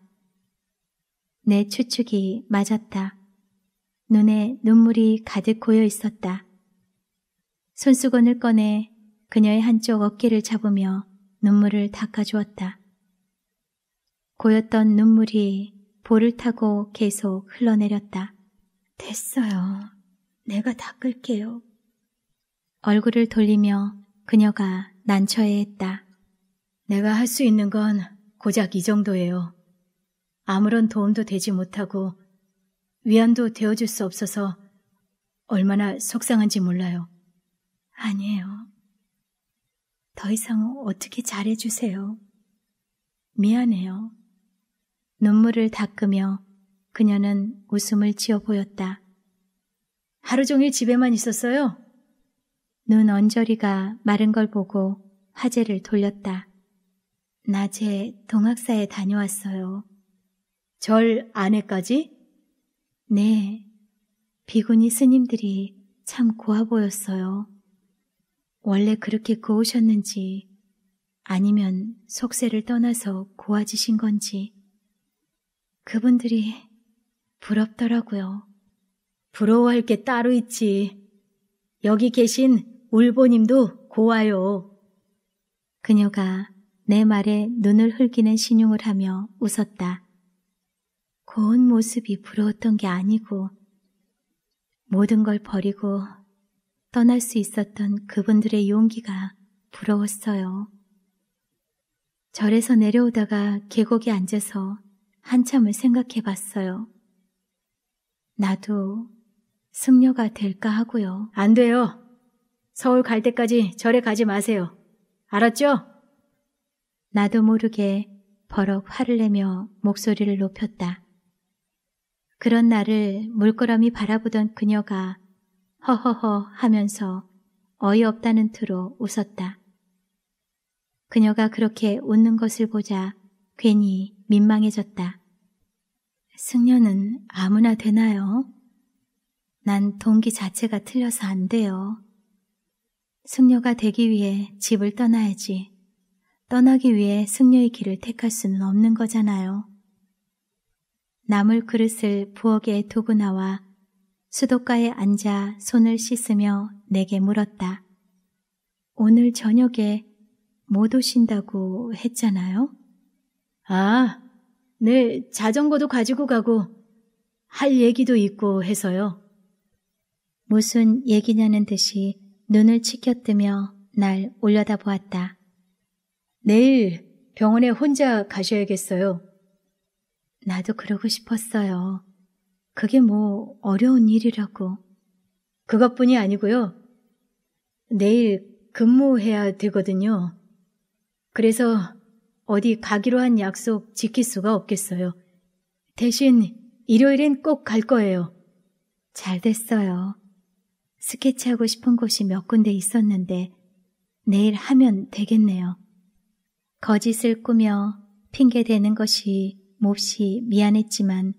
내 추측이 맞았다. 눈에 눈물이 가득 고여 있었다. 손수건을 꺼내 그녀의 한쪽 어깨를 잡으며 눈물을 닦아주었다. 고였던 눈물이 볼을 타고 계속 흘러내렸다. 됐어요. 내가 닦을게요. 얼굴을 돌리며 그녀가 난처해했다. 내가 할 수 있는 건 고작 이 정도예요. 아무런 도움도 되지 못하고 위안도 되어줄 수 없어서 얼마나 속상한지 몰라요. 아니에요. 더 이상 어떻게 잘해주세요. 미안해요. 눈물을 닦으며 그녀는 웃음을 지어 보였다. 하루 종일 집에만 있었어요. 눈 언저리가 마른 걸 보고 화제를 돌렸다. 낮에 동학사에 다녀왔어요. 절 아내까지? 네. 비구니 스님들이 참 고아 보였어요. 원래 그렇게 고우셨는지 아니면 속세를 떠나서 고아지신 건지 그분들이 부럽더라고요. 부러워할 게 따로 있지. 여기 계신 울보님도 고와요. 그녀가 내 말에 눈을 흘기는 신용을 하며 웃었다. 고운 모습이 부러웠던 게 아니고 모든 걸 버리고 떠날 수 있었던 그분들의 용기가 부러웠어요. 절에서 내려오다가 계곡에 앉아서 한참을 생각해 봤어요. 나도 승려가 될까 하고요. 안 돼요. 서울 갈 때까지 절에 가지 마세요. 알았죠? 나도 모르게 버럭 화를 내며 목소리를 높였다. 그런 나를 물끄러미 바라보던 그녀가 허허허 하면서 어이없다는 투로 웃었다. 그녀가 그렇게 웃는 것을 보자 괜히 민망해졌다. 승려는 아무나 되나요? 난 동기 자체가 틀려서 안 돼요. 승려가 되기 위해 집을 떠나야지. 떠나기 위해 승려의 길을 택할 수는 없는 거잖아요. 나물 그릇을 부엌에 두고 나와 수도가에 앉아 손을 씻으며 내게 물었다. 오늘 저녁에 못 오신다고 했잖아요? 아, 내 네, 자전거도 가지고 가고 할 얘기도 있고 해서요. 무슨 얘기냐는 듯이 눈을 치켜뜨며 날 올려다보았다. 내일 병원에 혼자 가셔야겠어요. 나도 그러고 싶었어요. 그게 뭐 어려운 일이라고. 그것뿐이 아니고요. 내일 근무해야 되거든요. 그래서 어디 가기로 한 약속 지킬 수가 없겠어요. 대신 일요일엔 꼭 갈 거예요. 잘 됐어요. 스케치하고 싶은 곳이 몇 군데 있었는데 내일 하면 되겠네요. 거짓을 꾸며 핑계대는 것이 몹시 미안했지만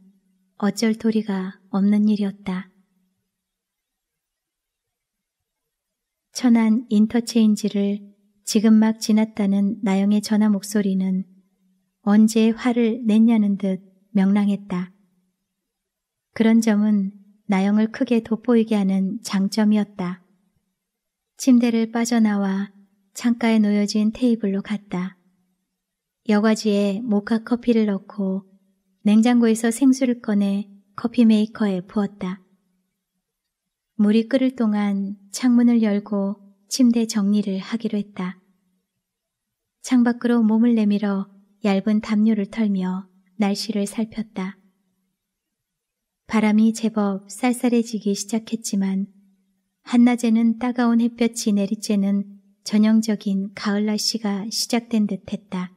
어쩔 도리가 없는 일이었다. 천안 인터체인지를 지금 막 지났다는 나영의 전화 목소리는 언제 화를 냈냐는 듯 명랑했다. 그런 점은 나영을 크게 돋보이게 하는 장점이었다. 침대를 빠져나와 창가에 놓여진 테이블로 갔다. 여과지에 모카 커피를 넣고 냉장고에서 생수를 꺼내 커피 메이커에 부었다. 물이 끓을 동안 창문을 열고 침대 정리를 하기로 했다. 창밖으로 몸을 내밀어 얇은 담요를 털며 날씨를 살폈다. 바람이 제법 쌀쌀해지기 시작했지만 한낮에는 따가운 햇볕이 내리쬐는 전형적인 가을 날씨가 시작된 듯했다.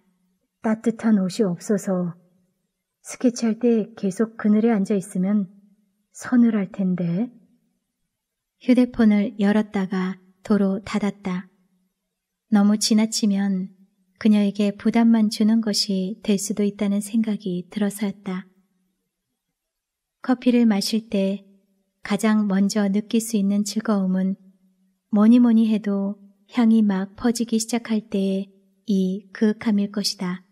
따뜻한 옷이 없어서 스케치할 때 계속 그늘에 앉아 있으면 서늘할 텐데. 휴대폰을 열었다가 도로 닫았다. 너무 지나치면 그녀에게 부담만 주는 것이 될 수도 있다는 생각이 들어서였다. 커피를 마실 때 가장 먼저 느낄 수 있는 즐거움은 뭐니 뭐니 해도 향이 막 퍼지기 시작할 때의 이 그윽함일 것이다.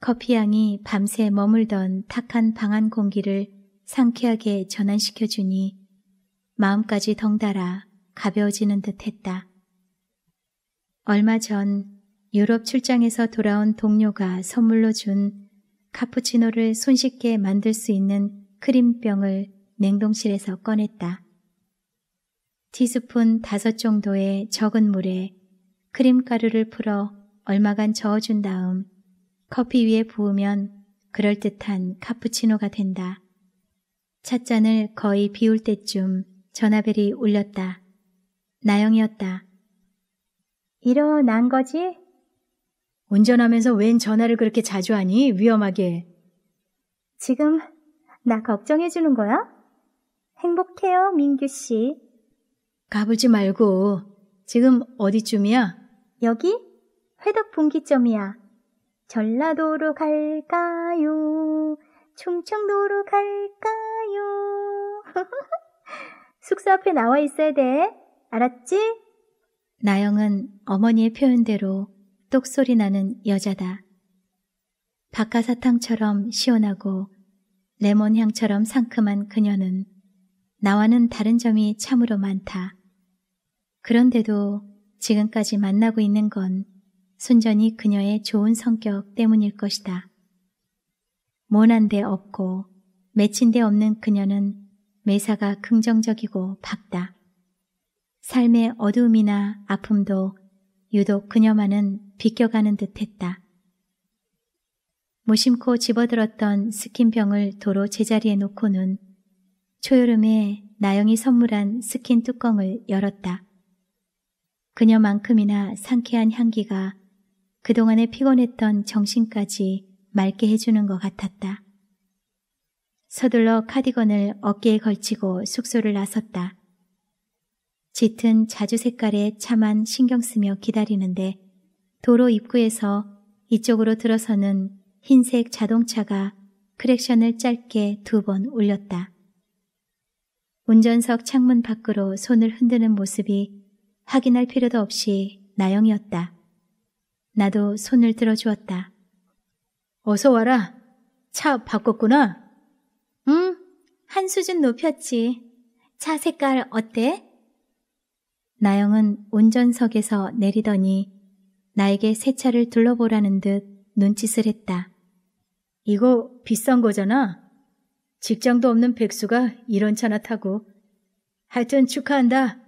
커피향이 밤새 머물던 탁한 방안 공기를 상쾌하게 전환시켜 주니 마음까지 덩달아 가벼워지는 듯 했다. 얼마 전 유럽 출장에서 돌아온 동료가 선물로 준 카푸치노를 손쉽게 만들 수 있는 크림병을 냉동실에서 꺼냈다. 티스푼 다섯 정도의 적은 물에 크림가루를 풀어 얼마간 저어준 다음 커피 위에 부으면 그럴듯한 카푸치노가 된다. 찻잔을 거의 비울 때쯤 전화벨이 울렸다. 나영이었다. 일어난 거지? 운전하면서 웬 전화를 그렇게 자주 하니 위험하게. 지금 나 걱정해 주는 거야? 행복해요, 민규 씨. 가보지 말고 지금 어디쯤이야? 여기 회덕 분기점이야. 전라도로 갈까요? 충청도로 갈까요? 숙소 앞에 나와 있어야 돼. 알았지? 나영은 어머니의 표현대로 똑소리 나는 여자다. 바하사탕처럼 시원하고 레몬향처럼 상큼한 그녀는 나와는 다른 점이 참으로 많다. 그런데도 지금까지 만나고 있는 건 순전히 그녀의 좋은 성격 때문일 것이다. 모난 데 없고 맺힌 데 없는 그녀는 매사가 긍정적이고 밝다. 삶의 어두움이나 아픔도 유독 그녀만은 비껴가는 듯했다. 무심코 집어들었던 스킨병을 도로 제자리에 놓고는 초여름에 나영이 선물한 스킨 뚜껑을 열었다. 그녀만큼이나 상쾌한 향기가 그동안에 피곤했던 정신까지 맑게 해주는 것 같았다. 서둘러 카디건을 어깨에 걸치고 숙소를 나섰다. 짙은 자주 색깔의 차만 신경 쓰며 기다리는데 도로 입구에서 이쪽으로 들어서는 흰색 자동차가 크랙션을 짧게 두 번 울렸다. 운전석 창문 밖으로 손을 흔드는 모습이 확인할 필요도 없이 나영이었다. 나도 손을 들어주었다. 어서 와라. 차 바꿨구나. 응, 한 수준 높였지. 차 색깔 어때? 나영은 운전석에서 내리더니 나에게 새 차를 둘러보라는 듯 눈짓을 했다. 이거 비싼 거잖아. 직장도 없는 백수가 이런 차나 타고. 하여튼 축하한다.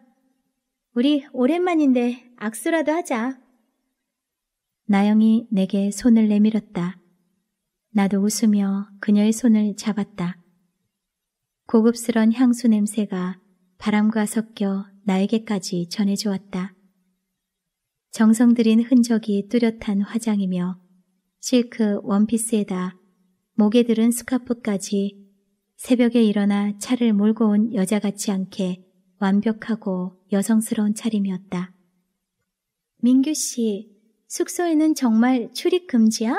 우리 오랜만인데 악수라도 하자. 나영이 내게 손을 내밀었다. 나도 웃으며 그녀의 손을 잡았다. 고급스런 향수 냄새가 바람과 섞여 나에게까지 전해져 왔다. 정성 들인 흔적이 뚜렷한 화장이며 실크 원피스에다 목에 들은 스카프까지 새벽에 일어나 차를 몰고 온 여자 같지 않게 완벽하고 여성스러운 차림이었다. 민규 씨, 숙소에는 정말 출입 금지야?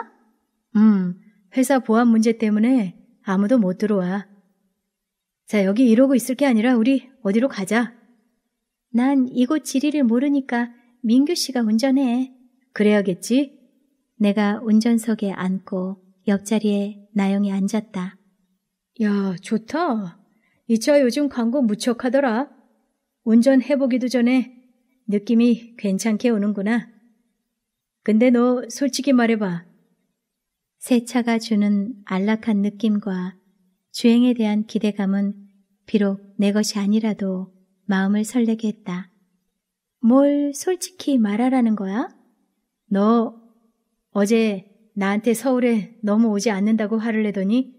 음, 회사 보안 문제 때문에 아무도 못 들어와. 자, 여기 이러고 있을 게 아니라 우리 어디로 가자. 난 이곳 지리를 모르니까 민규 씨가 운전해. 그래야겠지? 내가 운전석에 앉고 옆자리에 나영이 앉았다. 야, 좋다. 이 차 요즘 광고 무척 하더라. 운전해보기도 전에 느낌이 괜찮게 오는구나. 근데 너 솔직히 말해봐. 새 차가 주는 안락한 느낌과 주행에 대한 기대감은 비록 내 것이 아니라도 마음을 설레게 했다. 뭘 솔직히 말하라는 거야? 너 어제 나한테 서울에 너무 오지 않는다고 화를 내더니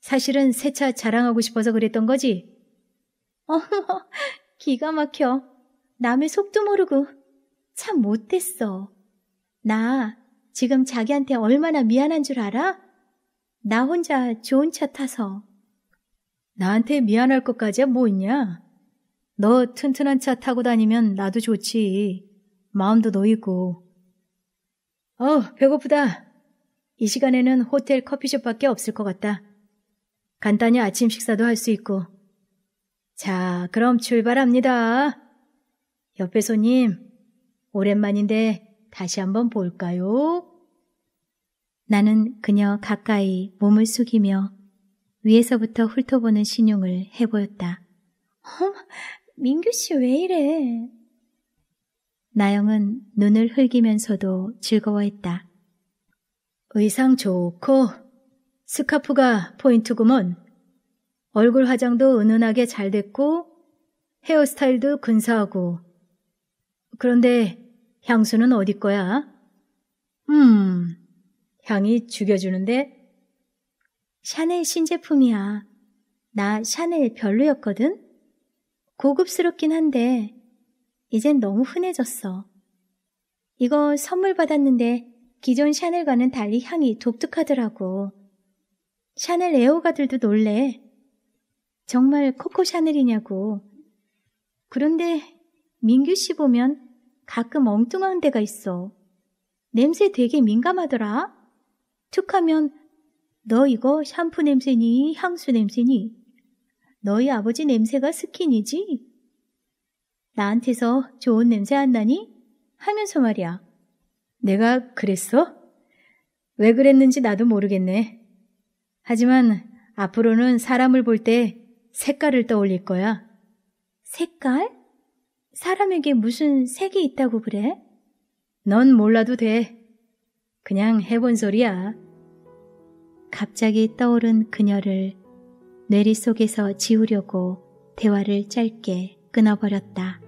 사실은 새 차 자랑하고 싶어서 그랬던 거지? 어머, 기가 막혀. 남의 속도 모르고 참 못됐어. 나 지금 자기한테 얼마나 미안한 줄 알아? 나 혼자 좋은 차 타서. 나한테 미안할 것까지야 뭐 있냐? 너 튼튼한 차 타고 다니면 나도 좋지. 마음도 놓이고. 어, 배고프다. 이 시간에는 호텔 커피숍밖에 없을 것 같다. 간단히 아침 식사도 할 수 있고. 자, 그럼 출발합니다. 옆에 손님, 오랜만인데 다시 한번 볼까요? 나는 그녀 가까이 몸을 숙이며 위에서부터 훑어보는 신용을 해보였다. 어, 민규 씨 왜 이래? 나영은 눈을 흘기면서도 즐거워했다. 의상 좋고 스카프가 포인트구먼. 얼굴 화장도 은은하게 잘 됐고 헤어스타일도 근사하고. 그런데 향수는 어디 거야? 음, 향이 죽여주는데? 샤넬 신제품이야. 나 샤넬 별로였거든? 고급스럽긴 한데, 이젠 너무 흔해졌어. 이거 선물 받았는데 기존 샤넬과는 달리 향이 독특하더라고. 샤넬 애호가들도 놀래. 정말 코코 샤넬이냐고. 그런데 민규 씨 보면 가끔 엉뚱한 데가 있어. 냄새 되게 민감하더라. 툭 하면 너 이거 샴푸 냄새니 향수 냄새니? 너희 아버지 냄새가 스킨이지? 나한테서 좋은 냄새 안 나니? 하면서 말이야. 내가 그랬어? 왜 그랬는지 나도 모르겠네. 하지만 앞으로는 사람을 볼 때 색깔을 떠올릴 거야. 색깔? 사람에게 무슨 색이 있다고 그래? 넌 몰라도 돼. 그냥 해본 소리야. 갑자기 떠오른 그녀를 뇌리 속에서 지우려고 대화를 짧게 끊어버렸다.